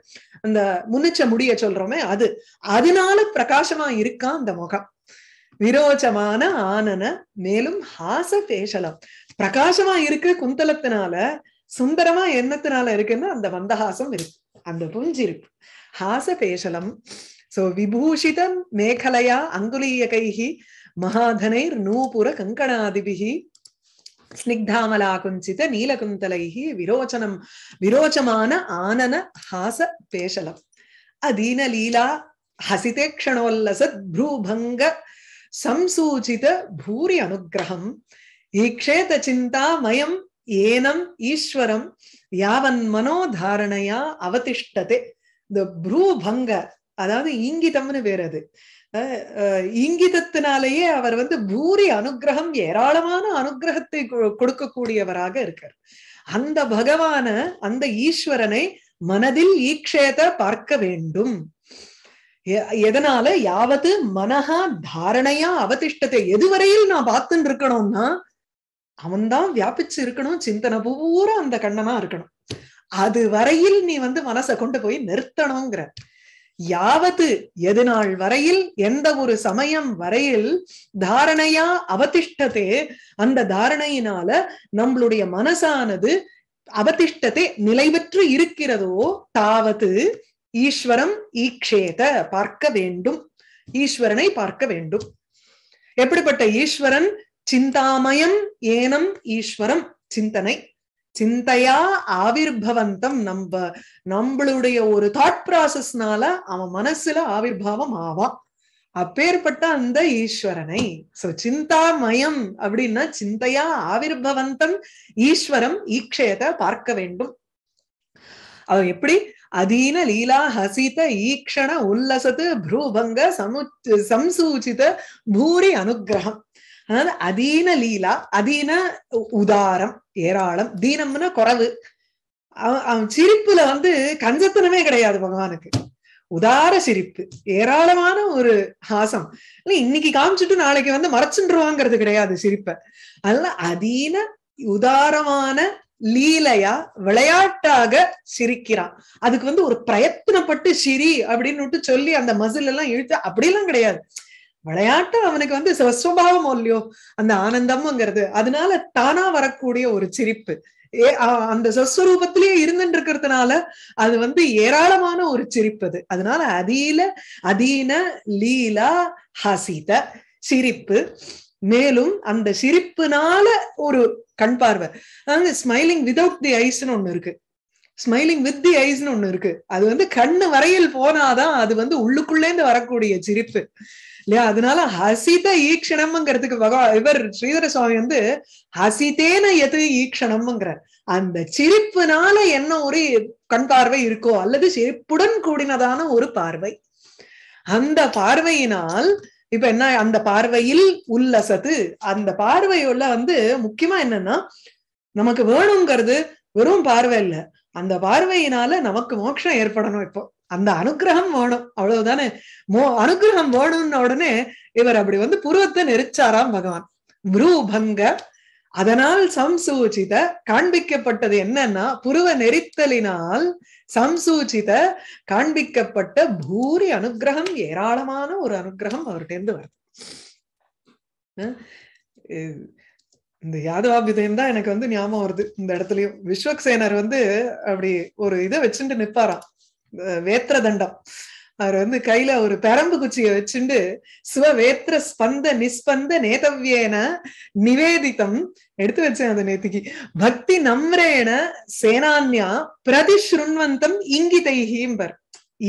அந்த முன்னிச்ச முடிய சொல்றோமே அது அதனால பிரகாசமா இருக்கா அந்த முகம் விரோச்சமான ஆனன மேலும் ஹாச பேசலம் பிரகாசமா இருக்கு குந்தலத்தினால சுந்தரமா என்னத்தினால இருக்குன்னா அந்த மந்தஹாசம் இருக்கு அந்த இருக்கு ஹாச பேசலம் சோ விபூஷித மேகலையா அங்குலீய கைகி மகாதனைர் நூபுர கங்கணாதிபிகி ஸ்னிக்தாமலாகுஞ்சித நீலகுந்தலைகி விரோச்சனம் விரோச்சமான ஆனன ஹாச பேஷலம் அதீனலீலா ஹசிதேக்ஷணோல்லசத் ப்ரூபங்க சம்சூச்சித பூரி அனுகிரகம் ஈக்ஷேத சிந்தா மயம் ஏனம் ஈஸ்வரம் யாவன் மனோதாரணையா அவதிஷ்டதே இந்த ப்ரூபங்க அதாவது இங்கிதம்னு பேர் அது இங்கிதத்தினாலேயே அவர் வந்து பூரி அனுகிரகம் ஏராளமான அனுகிரகத்தை கொடுக்கக்கூடியவராக இருக்கார் அந்த பகவான அந்த ஈஸ்வரனை மனதில் ஈக்ஷேத பார்க்க வேண்டும் எதனால யாவது மனஹா தாரணையா அவதிஷ்டத்தை எதுவரையில் நான் பார்த்துட்டு இருக்கணும்னா அவன்தான் வியாபிச்சு இருக்கணும் சிந்தனை பூரா அந்த கண்ணனா இருக்கணும் அது வரையில் நீ வந்து மனசை கொண்டு போய் நிறுத்தணுங்கிற யாவது எது நாள் வரையில் எந்த ஒரு சமயம் வரையில் தாரணையா அவதிஷ்டத்தே அந்த தாரணையினால நம்மளுடைய மனசானது அவதிஷ்டத்தை பெற்று இருக்கிறதோ தாவது ஈஸ்வரம் ஈக்ஷேத பார்க்க வேண்டும் ஈஸ்வரனை பார்க்க வேண்டும் எப்படிப்பட்ட ஈஸ்வரன் சிந்தாமயம் ஏனம் ஈஸ்வரம் சிந்தனை சிந்தையா ஆவிர்பவந்தம் நம்ம நம்மளுடைய ஒரு தாட் ப்ராசஸ்னால அவன் மனசுல ஆவிர்பாவம் ஆவான் அப்பேற்பட்ட அந்த ஈஸ்வரனை சோ சிந்தா மயம் அப்படின்னா சிந்தையா ஆவிர்பவந்தம் ஈஸ்வரம் ஈக்ஷயத்தை பார்க்க வேண்டும் அவ எப்படி அதீன லீலா ஹசித ஈக்ஷண உல்லசத்து ப்ரூபங்க சமு சம்சூச்சித பூரி அனுகிரகம் அதாவது அதீன லீலா அதீன உதாரம் ஏராளம் தீனம்னா குறவு அவன் சிரிப்புல வந்து கஞ்சத்தனமே கிடையாது பகவானுக்கு உதார சிரிப்பு ஏராளமான ஒரு ஹாசம் இன்னைக்கு காமிச்சிட்டு நாளைக்கு வந்து மறைச்சுருவாங்கிறது கிடையாது சிரிப்ப அதனால அதீன உதாரமான லீலையா விளையாட்டாக சிரிக்கிறான் அதுக்கு வந்து ஒரு பிரயத்தனப்பட்டு சிரி அப்படின்னு சொல்லி அந்த மசில் எல்லாம் இழுத்து அப்படியெல்லாம் கிடையாது விளையாட்டு அவனுக்கு வந்து சுவாவம் இல்லையோ அந்த ஆனந்தம்ங்கிறது அதனால தானா வரக்கூடிய ஒரு சிரிப்பு ஏ அந்த சொஸ்வரூபத்திலேயே இருந்துட்டு இருக்கிறதுனால அது வந்து ஏராளமான ஒரு சிரிப்பு அது அதனால அதீல அதீன லீலா ஹசித சிரிப்பு மேலும் அந்த சிரிப்புனால ஒரு கண் பார்வை ஸ்மைலிங் விதவுட் தி ஐஸ்னு ஒண்ணு இருக்கு ஸ்மைலிங் வித் தி ஐஸ்னு ஒண்ணு இருக்கு அது வந்து கண்ணு வரையில் போனாதான் அது வந்து உள்ளுக்குள்ளேந்து வரக்கூடிய சிரிப்பு இல்லையா அதனால ஹசித ஈக்ஷணம்ங்கிறதுக்கு பகவா இவர் ஸ்ரீதர சுவாமி வந்து ஹசிதேன எது ஈக்ஷணம்ங்கிறார் அந்த சிரிப்புனால என்ன ஒரு கண் பார்வை இருக்கோ அல்லது சிரிப்புடன் கூடினதான ஒரு பார்வை அந்த பார்வையினால் இப்ப என்ன அந்த பார்வையில் உள்ளசது அந்த பார்வையுள்ள வந்து முக்கியமா என்னன்னா நமக்கு வேணுங்கிறது வெறும் பார்வை இல்லை அந்த பார்வையினால நமக்கு மோட்சம் ஏற்படணும் இப்போ அந்த அனுகிரகம் வேணும் அவ்வளவுதானே மோ அனுகிரகம் வேணும்னு உடனே இவர் அப்படி வந்து புருவத்தை நெரிச்சாராம் பகவான் பங்க அதனால் சம்சூச்சித காண்பிக்கப்பட்டது என்னன்னா புருவ நெரித்தலினால் சம்சூச்சித காண்பிக்கப்பட்ட பூரி அனுகிரகம் ஏராளமான ஒரு அனுகிரகம் அவர்கிட்ட இருந்து வருது இந்த யாதவாபிதயம் தான் எனக்கு வந்து ஞாபகம் வருது இந்த இடத்துலயும் விஸ்வக்சேனர் வந்து அப்படி ஒரு இதை வச்சுட்டு நிப்பாராம் வேத்திர தண்டம் அவர் வந்து கையில ஒரு பெரம்பு குச்சியை வச்சுண்டு வேத்திர ஸ்பந்த நிஸ்பந்த நேதவியேன நிவேதித்தம் எடுத்து வச்சேன் அந்த நேத்திக்கு பக்தி நம்ரேன சேனான்யா பிரதிஷ்ருண்வந்தம் தைஹீம்பர்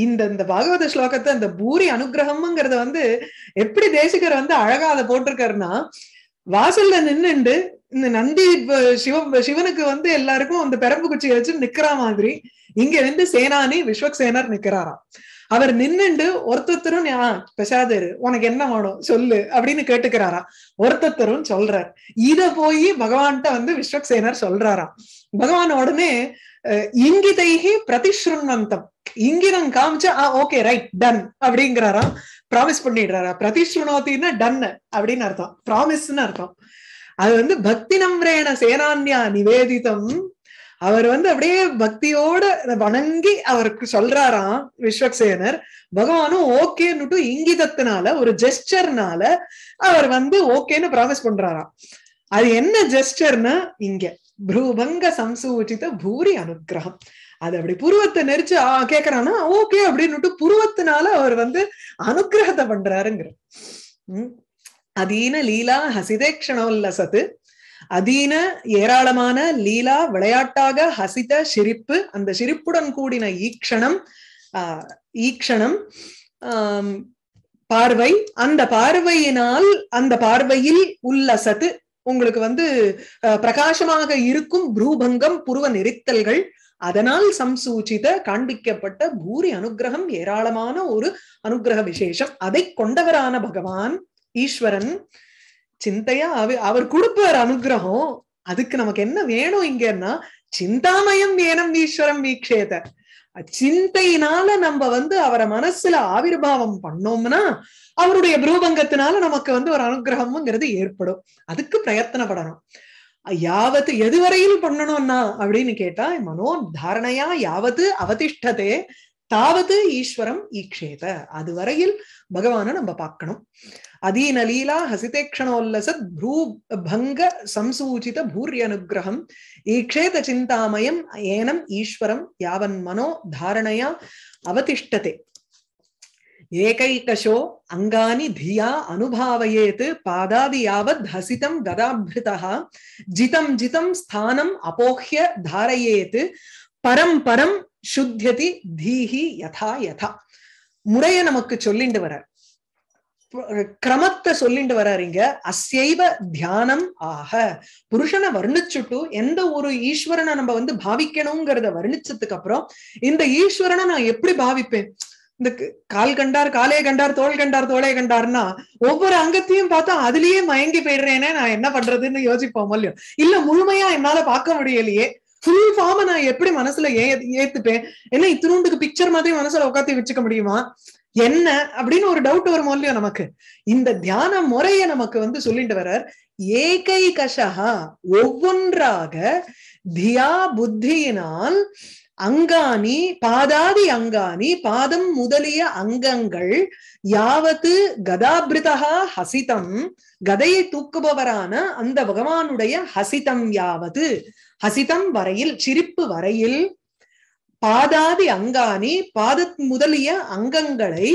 இந்த இந்த பாகவத ஸ்லோகத்தை அந்த பூரி அனுகிரகம்ங்கிறத வந்து எப்படி தேசிகர் வந்து அழகா அதை போட்டிருக்காருன்னா வாசல்ல நின்னுண்டு இந்த நந்தி சிவ சிவனுக்கு வந்து எல்லாருக்கும் அந்த பெரம்பு குச்சி வச்சு நிக்கிற மாதிரி இங்க இருந்து சேனானி விஸ்வக்சேனர் நிக்கிறாராம் அவர் நின்னுண்டு ஒருத்தரும் பெசாதரு உனக்கு என்ன வேணும் சொல்லு அப்படின்னு கேட்டுக்கிறாராம் ஒருத்தரும் சொல்றார் இத போய் பகவான்கிட்ட வந்து விஸ்வக்சேனர் சொல்றாராம் பகவான் உடனே இங்கிதைகி பிரதிஷ்ருண்வந்தம் இங்கிதம் காமிச்சு ஆஹ் ஓகே ரைட் டன் அப்படிங்கிறாராம் ப்ராமிஸ் பண்ணிடுறாரா பிரதிஷ்வனாத்தின்னா டன்னு அப்படின்னு அர்த்தம் ப்ராமிஸ்ன்னு அர்த்தம் அது வந்து பக்தி நம்ரேன சேனான்யா நிவேதிதம் அவர் வந்து அப்படியே பக்தியோட வணங்கி அவருக்கு சொல்றாராம் விஸ்வக்சேனர் பகவானும் ஓகேன்னுட்டு இங்கிதத்தினால ஒரு ஜெஸ்டர்னால அவர் வந்து ஓகேன்னு ப்ராமிஸ் பண்றாராம் அது என்ன ஜெஸ்டர்னா இங்க ப்ரூபங்க சம்சூச்சித பூரி அனுகிரகம் அது அப்படி புருவத்தை நெரிச்சு கேக்குறானா ஓகே அப்படின்னுட்டு புருவத்தினால அவர் வந்து அனுகிரகத்தை பண்றாருங்கிற உம் அதீன லீலா ஹசிதே இல்ல சத்து அதீன ஏராளமான லீலா விளையாட்டாக ஹசித சிரிப்பு அந்த சிரிப்புடன் கூடின ஈக்ஷணம் ஆஹ் ஈக்ஷணம் ஆஹ் பார்வை அந்த பார்வையினால் அந்த பார்வையில் உள்ள சத்து உங்களுக்கு வந்து பிரகாசமாக இருக்கும் புரூபங்கம் புருவ நெரித்தல்கள் அதனால் சம்சூச்சித காண்பிக்கப்பட்ட பூரி அனுகிரகம் ஏராளமான ஒரு அனுகிரக விசேஷம் அதை கொண்டவரான பகவான் ஈஸ்வரன் சிந்தையா அவ அவர் கொடுப்பார் அனுகிரகம் அதுக்கு நமக்கு என்ன வேணும் இங்கன்னா சிந்தாமயம் வேணும் ஈஸ்வரம் வீக்ஷேத சிந்தையினால நம்ம வந்து அவரை மனசுல ஆவிர்வாவம் பண்ணோம்னா அவருடைய புரூபங்கத்தினால நமக்கு வந்து ஒரு அனுகிரகம்ங்கிறது ஏற்படும் அதுக்கு பிரயத்தனப்படணும் யாவத்து எதுவரையில் பண்ணணும்னா அப்படின்னு கேட்டா மனோ தாரணையா யாவது அவதிஷ்டதே தாவது ஈஸ்வரம் ஈக்ஷேத அது வரையில் பகவான நம்ம பார்க்கணும் அதீன லீலா ஹசிதே கஷணோல்லசத் பூ பங்க சம்சூச்சித பூரிய அனுகிரகம் ஈக்ஷேத சிந்தாமயம் ஏனம் ஈஸ்வரம் யாவன் மனோ தாரணையா அவதிஷ்டதே ஏகைகஷோ அங்கானி தியா அனுபாவயேத்து பாதாதி யாவத் ஹசிதம் கதாபிருதா ஜிதம் ஜிதம் ஸ்தானம் அபோஹ்ய தாரையேத்து பரம் பரம் சுத்தியதி தீஹி யதா யதா முறைய நமக்கு சொல்லிண்டு வர கிரமத்தை சொல்லிண்டு வராருங்க அசைவ தியானம் ஆக புருஷனை வர்ணிச்சுட்டு எந்த ஒரு ஈஸ்வரனை நம்ம வந்து பாவிக்கணுங்கிறத வர்ணிச்சதுக்கு அப்புறம் இந்த ஈஸ்வரனை நான் எப்படி பாவிப்பேன் இந்த கால் கண்டார் காலே கண்டார் தோல் கண்டார் தோலே கண்டார்னா ஒவ்வொரு அங்கத்தையும் பார்த்தா அதுலயே மயங்கி போயிடுறேனே நான் என்ன பண்றதுன்னு யோசிப்போம் இல்லையோ இல்ல முழுமையா என்னால பார்க்க முடியலையே ஃபுல் ஃபார்ம நான் எப்படி மனசுல ஏ ஏத்துப்பேன் என்ன இத்தினூண்டுக்கு பிக்சர் மாதிரி மனசுல உட்காந்து வச்சுக்க முடியுமா என்ன அப்படின்னு ஒரு டவுட் வருமோ இல்லையோ நமக்கு இந்த தியான முறைய நமக்கு வந்து சொல்லிட்டு வர்றார் ஏகை கஷகா ஒவ்வொன்றாக தியா புத்தியினால் அங்காணி பாதாதி அங்காணி பாதம் முதலிய அங்கங்கள் யாவது கதாபிருதா ஹசிதம் கதையை தூக்குபவரான அந்த பகவானுடைய ஹசிதம் யாவது ஹசிதம் வரையில் சிரிப்பு வரையில் பாதாதி அங்காணி பாத முதலிய அங்கங்களை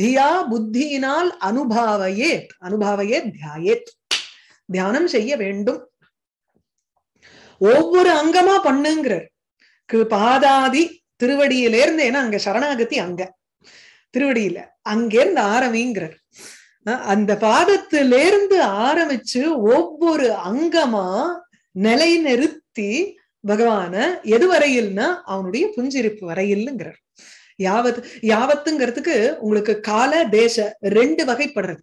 தியா புத்தியினால் அனுபாவையே அனுபாவையே தியாயே தியானம் செய்ய வேண்டும் ஒவ்வொரு அங்கமா பண்ணுங்கிறார் பாதாதி திருவடியில இருந்து ஏன்னா அங்க சரணாகதி அங்க திருவடியில இருந்து ஆரம்பிங்கிறார் அந்த பாதத்திலேருந்து ஆரம்பிச்சு ஒவ்வொரு அங்கமா நிலை நிறுத்தி பகவான எது வரையில்னா அவனுடைய புஞ்சிருப்பு வரையில்ங்கிறார் யாவத் யாவத்துங்கிறதுக்கு உங்களுக்கு கால தேச ரெண்டு வகைப்படுறது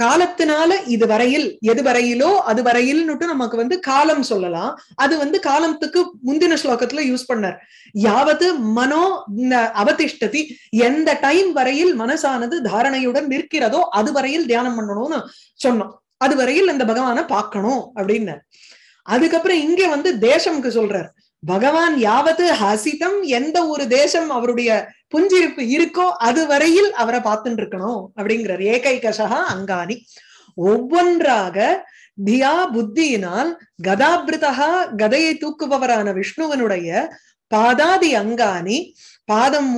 காலத்தினால இது வரையில் எது வரையிலோ அது வரையில் நமக்கு வந்து காலம் சொல்லலாம் அது வந்து காலத்துக்கு முந்தின ஸ்லோகத்துல யூஸ் பண்ணார் யாவது மனோ அவதிஷ்டதி எந்த டைம் வரையில் மனசானது தாரணையுடன் நிற்கிறதோ அது வரையில் தியானம் பண்ணணும்னு சொன்னோம் அது வரையில் அந்த பகவான பார்க்கணும் அப்படின்னு அதுக்கப்புறம் இங்க வந்து தேசம்க்கு சொல்றார் பகவான் யாவது ஹசிதம் எந்த ஒரு தேசம் அவருடைய புஞ்சிருப்பு இருக்கோ அது வரையில் அவரை பார்த்துட்டு இருக்கணும் அப்படிங்கிறார் ஏகை கஷகா அங்காணி ஒவ்வொன்றாக தியா புத்தியினால் கதாபிருதா கதையை தூக்குபவரான விஷ்ணுவனுடைய பாதாதி அங்காணி பாதம்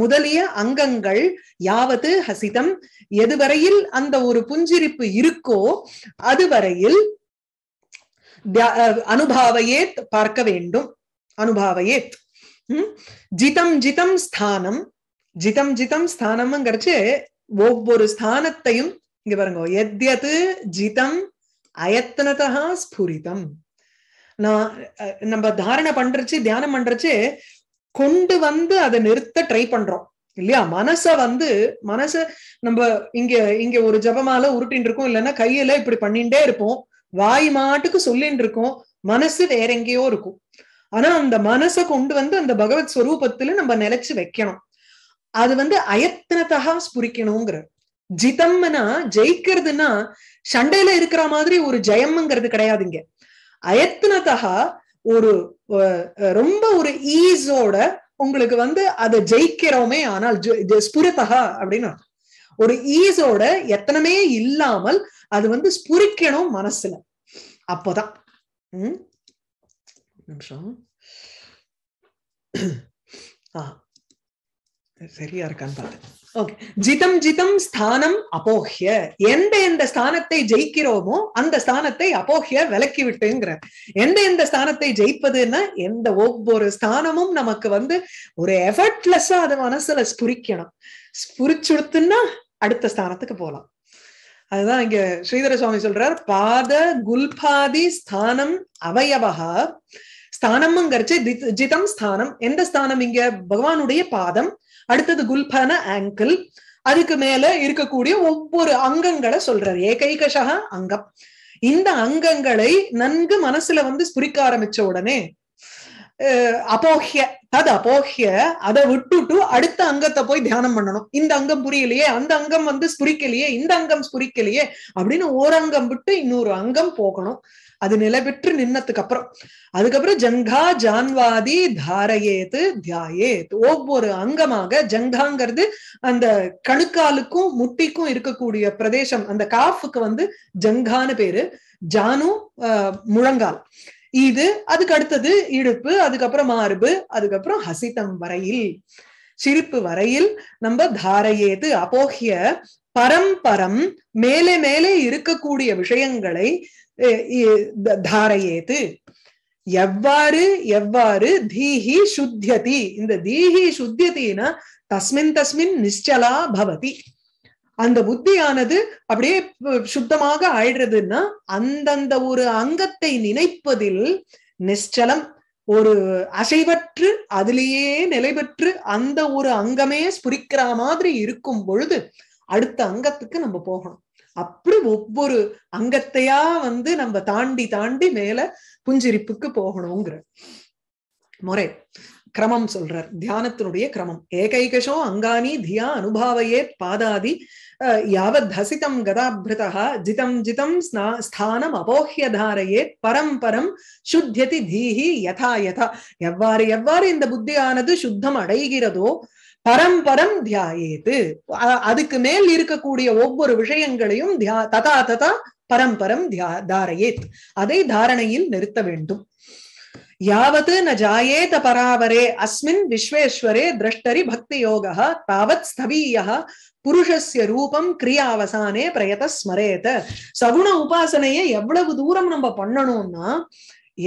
முதலிய அங்கங்கள் யாவது ஹசிதம் எதுவரையில் அந்த ஒரு புஞ்சிரிப்பு இருக்கோ அதுவரையில் அனுபாவையேத் பார்க்க வேண்டும் அனுபாவையேத் ஜிதம் ஜிதம் ஸ்தானம் ஜிதம் ஜிதம் ஸ்தானம்ங்கிறச்சு ஒவ்வொரு ஸ்தானத்தையும் இங்க பாருங்க எத்யது ஜிதம் அயத்தனதா ஸ்புரிதம் நான் நம்ம தாரணை பண்றச்சு தியானம் பண்றச்சு கொண்டு வந்து அதை நிறுத்த ட்ரை பண்றோம் இல்லையா மனச வந்து மனச நம்ம இங்க இங்க ஒரு ஜபமால உருட்டின் இருக்கோம் இல்லைன்னா கையில இப்படி பண்ணிட்டே இருப்போம் வாய் மாட்டுக்கு சொல்லின்னு இருக்கோம் மனசு வேற எங்கேயோ இருக்கும் ஆனா அந்த மனசை கொண்டு வந்து அந்த பகவத் ஸ்வரூபத்துல நம்ம நிலைச்சு வைக்கணும் அது வந்து அயத்தனத்தகா ஸ்புரிக்கணுங்கிற ஜிதம்னா ஜெயிக்கிறதுனா சண்டையில இருக்கிற மாதிரி ஒரு ஜெயம்ங்கிறது கிடையாதுங்க அயத்தனத்தகா ஒரு ரொம்ப ஒரு ஈஸோட உங்களுக்கு வந்து அதை ஜெயிக்கிறோமே ஆனால் ஸ்புரத்தகா அப்படின்னு ஒரு ஈஸோட எத்தனமே இல்லாமல் அது வந்து ஸ்புரிக்கணும் மனசுல அப்போதான் உம் நிமிஷம் சரியா இருக்கான்னு பார்த்தேன் ஓகே ஜிதம் ஜிதம் ஸ்தானம் அபோஹ்ய எந்த எந்த ஸ்தானத்தை ஜெயிக்கிறோமோ அந்த ஸ்தானத்தை அபோஹ்ய விலக்கி விட்டுங்கிற எந்த எந்த ஸ்தானத்தை ஜெயிப்பதுன்னா எந்த ஒவ்வொரு ஸ்தானமும் நமக்கு வந்து ஒரு எஃபர்ட்லெஸ்ஸா அதை மனசுல ஸ்புரிக்கணும் ஸ்புரிச்சுடுத்துன்னா அடுத்த ஸ்தானத்துக்கு போகலாம் அதுதான் இங்க ஸ்ரீதர சுவாமி சொல்றார் பாத குல்பாதி ஸ்தானம் ஸ்தானமும் ஸ்தானம்ங்கிறச்சு ஜிதம் ஸ்தானம் எந்த ஸ்தானம் இங்க பகவானுடைய பாதம் அடுத்தது குல்பான ஆங்கிள் அதுக்கு மேல இருக்கக்கூடிய ஒவ்வொரு அங்கங்களை சொல்றாரு ஏகைகஷக அங்கம் இந்த அங்கங்களை நன்கு மனசுல வந்து ஸ்புரிக்க ஆரம்பிச்ச உடனே அப்போஹ்ய தது அப்போஹ்ய அதை விட்டுட்டு அடுத்த அங்கத்தை போய் தியானம் பண்ணணும் இந்த அங்கம் புரியலையே அந்த அங்கம் வந்து ஸ்புரிக்கலையே இந்த அங்கம் ஸ்புரிக்கலையே அப்படின்னு ஓரங்கம் விட்டு இன்னொரு அங்கம் போகணும் அது நிலைபெற்று நின்னதுக்கு அப்புறம் அதுக்கப்புறம் ஜங்கா ஜான்வாதி தாரையேத்து தியாயேத் ஒவ்வொரு அங்கமாக ஜங்காங்கிறது அந்த கணுக்காலுக்கும் முட்டிக்கும் இருக்கக்கூடிய பிரதேசம் அந்த காஃபுக்கு வந்து ஜங்கான்னு பேரு ஜானு முழங்கால் இது அதுக்கு அடுத்தது இடுப்பு அதுக்கப்புறம் மார்பு அதுக்கப்புறம் ஹசிதம் வரையில் சிரிப்பு வரையில் நம்ம தாரையேது அப்போகிய பரம்பரம் மேலே மேலே இருக்கக்கூடிய விஷயங்களை தாரையேது எவ்வாறு எவ்வாறு தீஹி சுத்தியதி இந்த தீஹி சுத்தியத்தினா தஸ்மின் தஸ்மின் நிச்சலா பவதி அந்த புத்தியானது அப்படியே சுத்தமாக ஆயிடுறதுன்னா அந்தந்த ஒரு அங்கத்தை நினைப்பதில் நிச்சலம் ஒரு அசைவற்று அதிலேயே நிலை பெற்று அந்த ஒரு அங்கமே ஸ்புரிக்கிற மாதிரி இருக்கும் பொழுது அடுத்த அங்கத்துக்கு நம்ம போகணும் அப்படி ஒவ்வொரு அங்கத்தையா வந்து நம்ம தாண்டி தாண்டி மேல புஞ்சிரிப்புக்கு போகணுங்கிற முறை கிரமம் சொல்றார் தியானத்தினுடைய கிரமம் ஏகைகஷோ அங்கானி தியா அனுபாவையே பாதாதி யாவத் ஹசிதம் கதாபிருதா ஜிதம் ஜிதம் ஸ்தானம் அபோஹ்ய தாரையே பரம் பரம் சுத்தியதி தீஹி யதா யதா எவ்வாறு எவ்வாறு இந்த புத்தியானது சுத்தம் அடைகிறதோ பரம்பரம் தியாயேது அதுக்கு மேல் இருக்கக்கூடிய ஒவ்வொரு விஷயங்களையும் தியா ததா ததா பரம்பரம் தியா தாரையேத் அதை தாரணையில் நிறுத்த வேண்டும் யாவத் ந ஜாயேத பராவரே அஸ்மின் விஸ்வேஸ்வரே திரஷ்டரி பக்தி யோக தாவத் ஸ்தவீய புருஷஸ்ய ரூபம் கிரியாவசானே பிரயத ஸ்மரேத சகுண உபாசனையை எவ்வளவு தூரம் நம்ம பண்ணணும்னா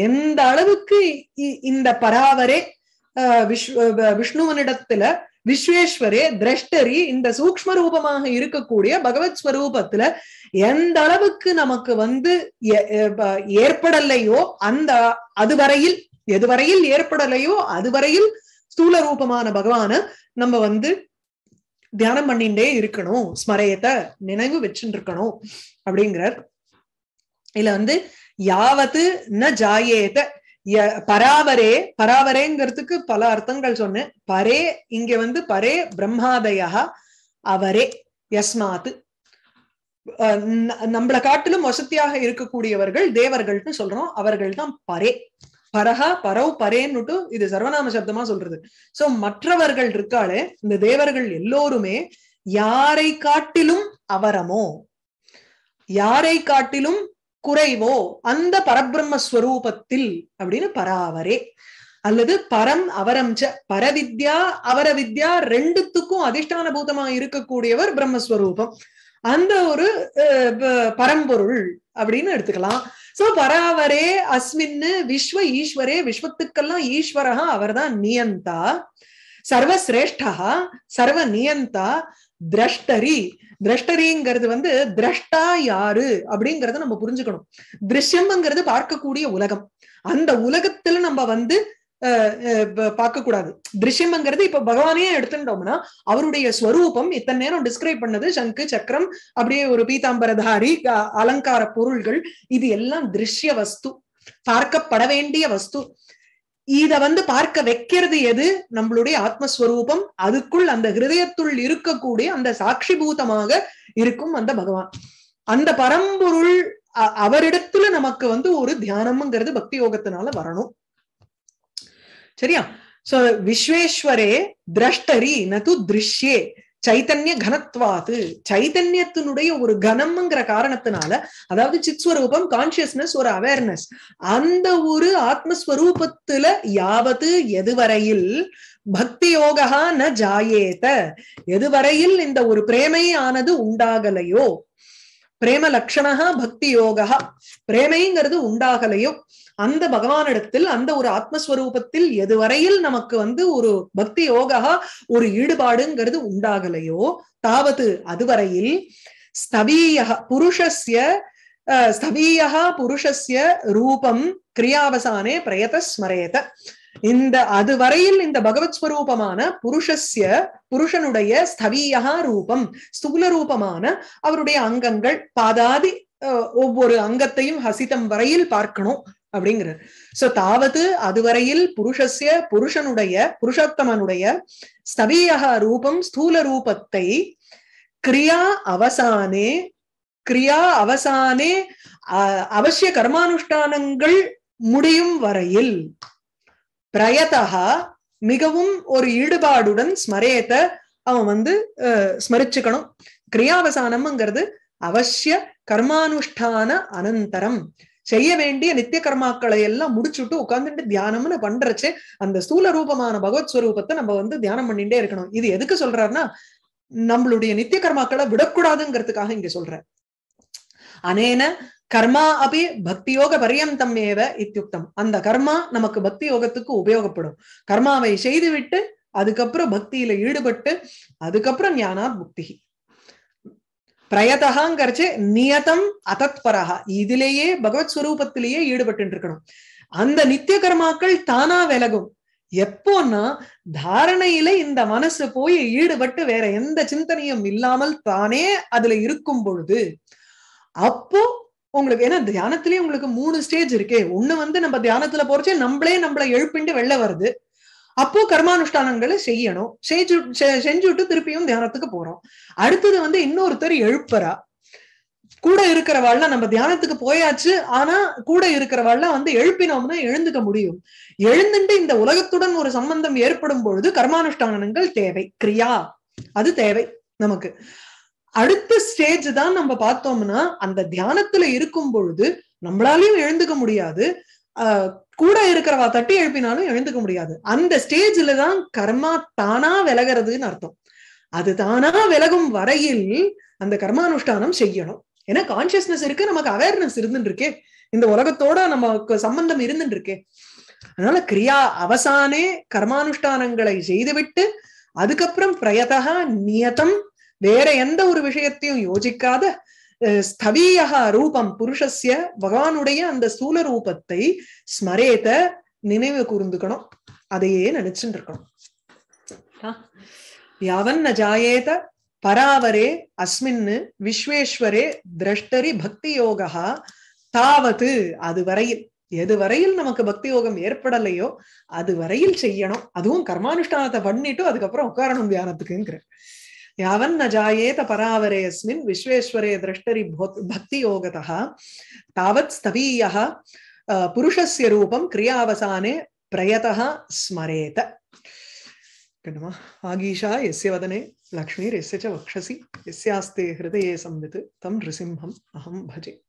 எந்த அளவுக்கு இந்த பராவரே விஷ்ணு விஷ்ணுவனிடத்துல விஸ்வேஸ்வரே திரஷ்டரி இந்த சூக்ம ரூபமாக இருக்கக்கூடிய பகவத் ஸ்வரூபத்துல எந்த அளவுக்கு நமக்கு வந்து ஏற்படலையோ அந்த அதுவரையில் எதுவரையில் ஏற்படலையோ அதுவரையில் ஸ்தூல ரூபமான பகவான நம்ம வந்து தியானம் பண்ணிட்டே இருக்கணும் ஸ்மரையத்தை நினைவு வச்சுட்டு இருக்கணும் அப்படிங்கிறார் இதுல வந்து யாவது ந ஜாயேத பராவரே பராவரேங்கிறதுக்கு பல அர்த்தங்கள் சொன்னேன் பரே இங்க வந்து பரே பிரம்மாதயா அவரே யஸ்மாத் நம்மளை காட்டிலும் வசதியாக இருக்கக்கூடியவர்கள் தேவர்கள்னு சொல்றோம் அவர்கள் தான் பரே பரஹா பரவ் பரேன்னுட்டு இது சர்வநாம சப்தமா சொல்றது சோ மற்றவர்கள் இருக்காளே இந்த தேவர்கள் எல்லோருமே யாரை காட்டிலும் அவரமோ யாரை காட்டிலும் குறைவோ அந்த பரபிரம்மஸ்வரூபத்தில் அப்படின்னு பராவரே அல்லது பரம் அவரம் ச பரவித்யா வித்யா ரெண்டுத்துக்கும் அதிஷ்டான பூதமா இருக்கக்கூடியவர் பிரம்மஸ்வரூபம் அந்த ஒரு பரம்பொருள் அப்படின்னு எடுத்துக்கலாம் சோ பராவரே அஸ்மின்னு விஸ்வ ஈஸ்வரே விஸ்வத்துக்கெல்லாம் ஈஸ்வரகா அவர்தான் நியந்தா சர்வசிரேஷ்டா சர்வ நியந்தா திரஷ்டரி திரஷ்டரிங்கிறது வந்து திரஷ்டா யாரு அப்படிங்கறத நம்ம புரிஞ்சுக்கணும் திருஷ்யம்ங்கிறது பார்க்கக்கூடிய உலகம் அந்த உலகத்துல நம்ம வந்து பார்க்க கூடாது திருஷ்யம்ங்கிறது இப்ப பகவானே எடுத்துட்டோம்னா அவருடைய ஸ்வரூபம் இத்தனை நேரம் டிஸ்கிரைப் பண்ணது சங்கு சக்கரம் அப்படியே ஒரு பீதாம்பரதாரி அலங்கார பொருள்கள் இது எல்லாம் திருஷ்ய வஸ்து பார்க்கப்பட வேண்டிய வஸ்து இத வந்து பார்க்க வைக்கிறது எது நம்மளுடைய ஆத்மஸ்வரூபம் அதுக்குள் அந்த ஹிருதயத்துள் இருக்கக்கூடிய அந்த பூதமாக இருக்கும் அந்த பகவான் அந்த பரம்பொருள் அவரிடத்துல நமக்கு வந்து ஒரு தியானம்ங்கிறது பக்தி யோகத்தினால வரணும் சரியா சோ விஸ்வேஸ்வரே திரஷ்டரி நது திருஷ்யே சைத்தன்ய கனத்வாத்து சைத்தன்யத்தினுடைய ஒரு கனம்ங்கிற காரணத்தினால அதாவது சித்ஸ்வரூபம் கான்சியஸ்னஸ் ஒரு அவேர்னஸ் அந்த ஒரு ஆத்மஸ்வரூபத்துல யாவது எதுவரையில் பக்தி யோகா ந ஜாயேத எதுவரையில் இந்த ஒரு பிரேமை ஆனது உண்டாகலையோ பிரேம லக்ஷணா பக்தி யோகா பிரேமைங்கிறது உண்டாகலையோ அந்த பகவானிடத்தில் அந்த ஒரு ஆத்மஸ்வரூபத்தில் எதுவரையில் நமக்கு வந்து ஒரு பக்தி யோகா ஒரு ஈடுபாடுங்கிறது உண்டாகலையோ தாவது அதுவரையில் ஸ்தவீய புருஷஸ்ய ஸ்தவீயா புருஷஸ்ய ரூபம் கிரியாவசானே பிரயத ஸ்மரேத இந்த அது வரையில் இந்த பகவத் ஸ்வரூபமான புருஷஸ்ய புருஷனுடைய ஸ்தவீயா ரூபம் ஸ்தூல ரூபமான அவருடைய அங்கங்கள் பாதாதி ஒவ்வொரு அங்கத்தையும் ஹசிதம் வரையில் பார்க்கணும் அப்படிங்கிறார் சோ தாவது அதுவரையில் புருஷஸ்ய புருஷனுடைய புருஷோத்தமனுடைய ஸ்தவீயக ரூபம் ஸ்தூல ரூபத்தை கிரியா அவசானே கிரியா அவசானே அவசிய கர்மானுஷ்டானங்கள் முடியும் வரையில் பிரயதா மிகவும் ஒரு ஈடுபாடுடன் ஸ்மரேத அவன் வந்து ஸ்மரிச்சுக்கணும் கிரியாவசானம்ங்கிறது அவசிய கர்மானுஷ்டான அனந்தரம் செய்ய வேண்டிய நித்திய கர்மாக்களை எல்லாம் முடிச்சுட்டு உட்காந்துட்டு தியானம்னு பண்றச்சு அந்த ஸ்தூல ரூபமான பகவத் ஸ்வரூபத்தை நம்ம வந்து தியானம் பண்ணிட்டே இருக்கணும் இது எதுக்கு சொல்றாருன்னா நம்மளுடைய நித்திய கர்மாக்களை விடக்கூடாதுங்கிறதுக்காக இங்க சொல்ற அனேன கர்மா அபி பக்தி யோக பரியந்தம் ஏவ இத்தியுக்தம் அந்த கர்மா நமக்கு பக்தி யோகத்துக்கு உபயோகப்படும் கர்மாவை செய்துவிட்டு அதுக்கப்புறம் பக்தியில ஈடுபட்டு அதுக்கப்புறம் ஞானா புக்திகி பிரயதகாங்கிறச்சு நியதம் அதத்பரஹா இதிலேயே பகவத் ஸ்வரூபத்திலேயே ஈடுபட்டு இருக்கணும் அந்த நித்திய கர்மாக்கள் தானா விலகும் எப்போன்னா தாரணையில இந்த மனசு போய் ஈடுபட்டு வேற எந்த சிந்தனையும் இல்லாமல் தானே அதுல இருக்கும் பொழுது அப்போ உங்களுக்கு ஏன்னா தியானத்திலேயே உங்களுக்கு மூணு ஸ்டேஜ் இருக்கே ஒண்ணு வந்து நம்ம தியானத்துல போறச்சே நம்மளே நம்மளை எழுப்பிண்டு வெளில வருது அப்போ கர்மானுஷ்டானங்களை செய்யணும் செஞ்சு செஞ்சுட்டு திருப்பியும் தியானத்துக்கு போறோம் அடுத்தது வந்து இன்னொருத்தர் எழுப்பரா கூட இருக்கிறவாள்லாம் நம்ம தியானத்துக்கு போயாச்சு ஆனா கூட இருக்கிறவாள்லாம் வந்து எழுப்பினோம்னா எழுந்துக்க முடியும் எழுந்துட்டு இந்த உலகத்துடன் ஒரு சம்பந்தம் ஏற்படும் பொழுது கர்மானுஷ்டானங்கள் தேவை கிரியா அது தேவை நமக்கு அடுத்த ஸ்டேஜ் தான் நம்ம பார்த்தோம்னா அந்த தியானத்துல இருக்கும் பொழுது நம்மளாலையும் எழுந்துக்க முடியாது கூட இருக்கிறவா தட்டி எழுப்பினாலும் எழுந்துக்க முடியாது அந்த ஸ்டேஜ்ல தான் கர்மா தானா விலகிறதுன்னு அர்த்தம் அது தானா விலகும் வரையில் அந்த கர்மானுஷ்டானம் செய்யணும் ஏன்னா கான்சியஸ்னஸ் இருக்கு நமக்கு அவேர்னஸ் இருந்துட்டு இருக்கே இந்த உலகத்தோட நமக்கு சம்பந்தம் இருந்துட்டு இருக்கே அதனால கிரியா அவசானே கர்மானுஷ்டானங்களை செய்துவிட்டு அதுக்கப்புறம் பிரயதா நியதம் வேற எந்த ஒரு விஷயத்தையும் யோசிக்காத ஸ்தவீயா ரூபம் புருஷஸ்ய பகவானுடைய அந்த ஸ்தூல ரூபத்தை ஸ்மரேத நினைவு கூர்ந்துக்கணும் அதையே நினைச்சுட்டு இருக்கணும் யாவன் ஜாயேத பராவரே அஸ்மின்னு விஸ்வேஸ்வரே திரஷ்டரி பக்தி யோகா தாவது அது வரையில் எது வரையில் நமக்கு பக்தி யோகம் ஏற்படலையோ அது வரையில் செய்யணும் அதுவும் கர்மானுஷ்டானத்தை பண்ணிட்டு அதுக்கப்புறம் உட்காரணும் தியானத்துக்குங்கிற यावन्न जायेत परावरेऽस्मिन् विश्वेश्वरे द्रष्टरि भक्तियोगतः तावत् स्थवीयः पुरुषस्य रूपं क्रियावसाने प्रयतः स्मरेत आगीशा आगीषा यस्य वदने लक्ष्मीर्यस्य च वक्षसि यस्यास्ते हृदये संवित् तं नृसिंहम् अहं भजे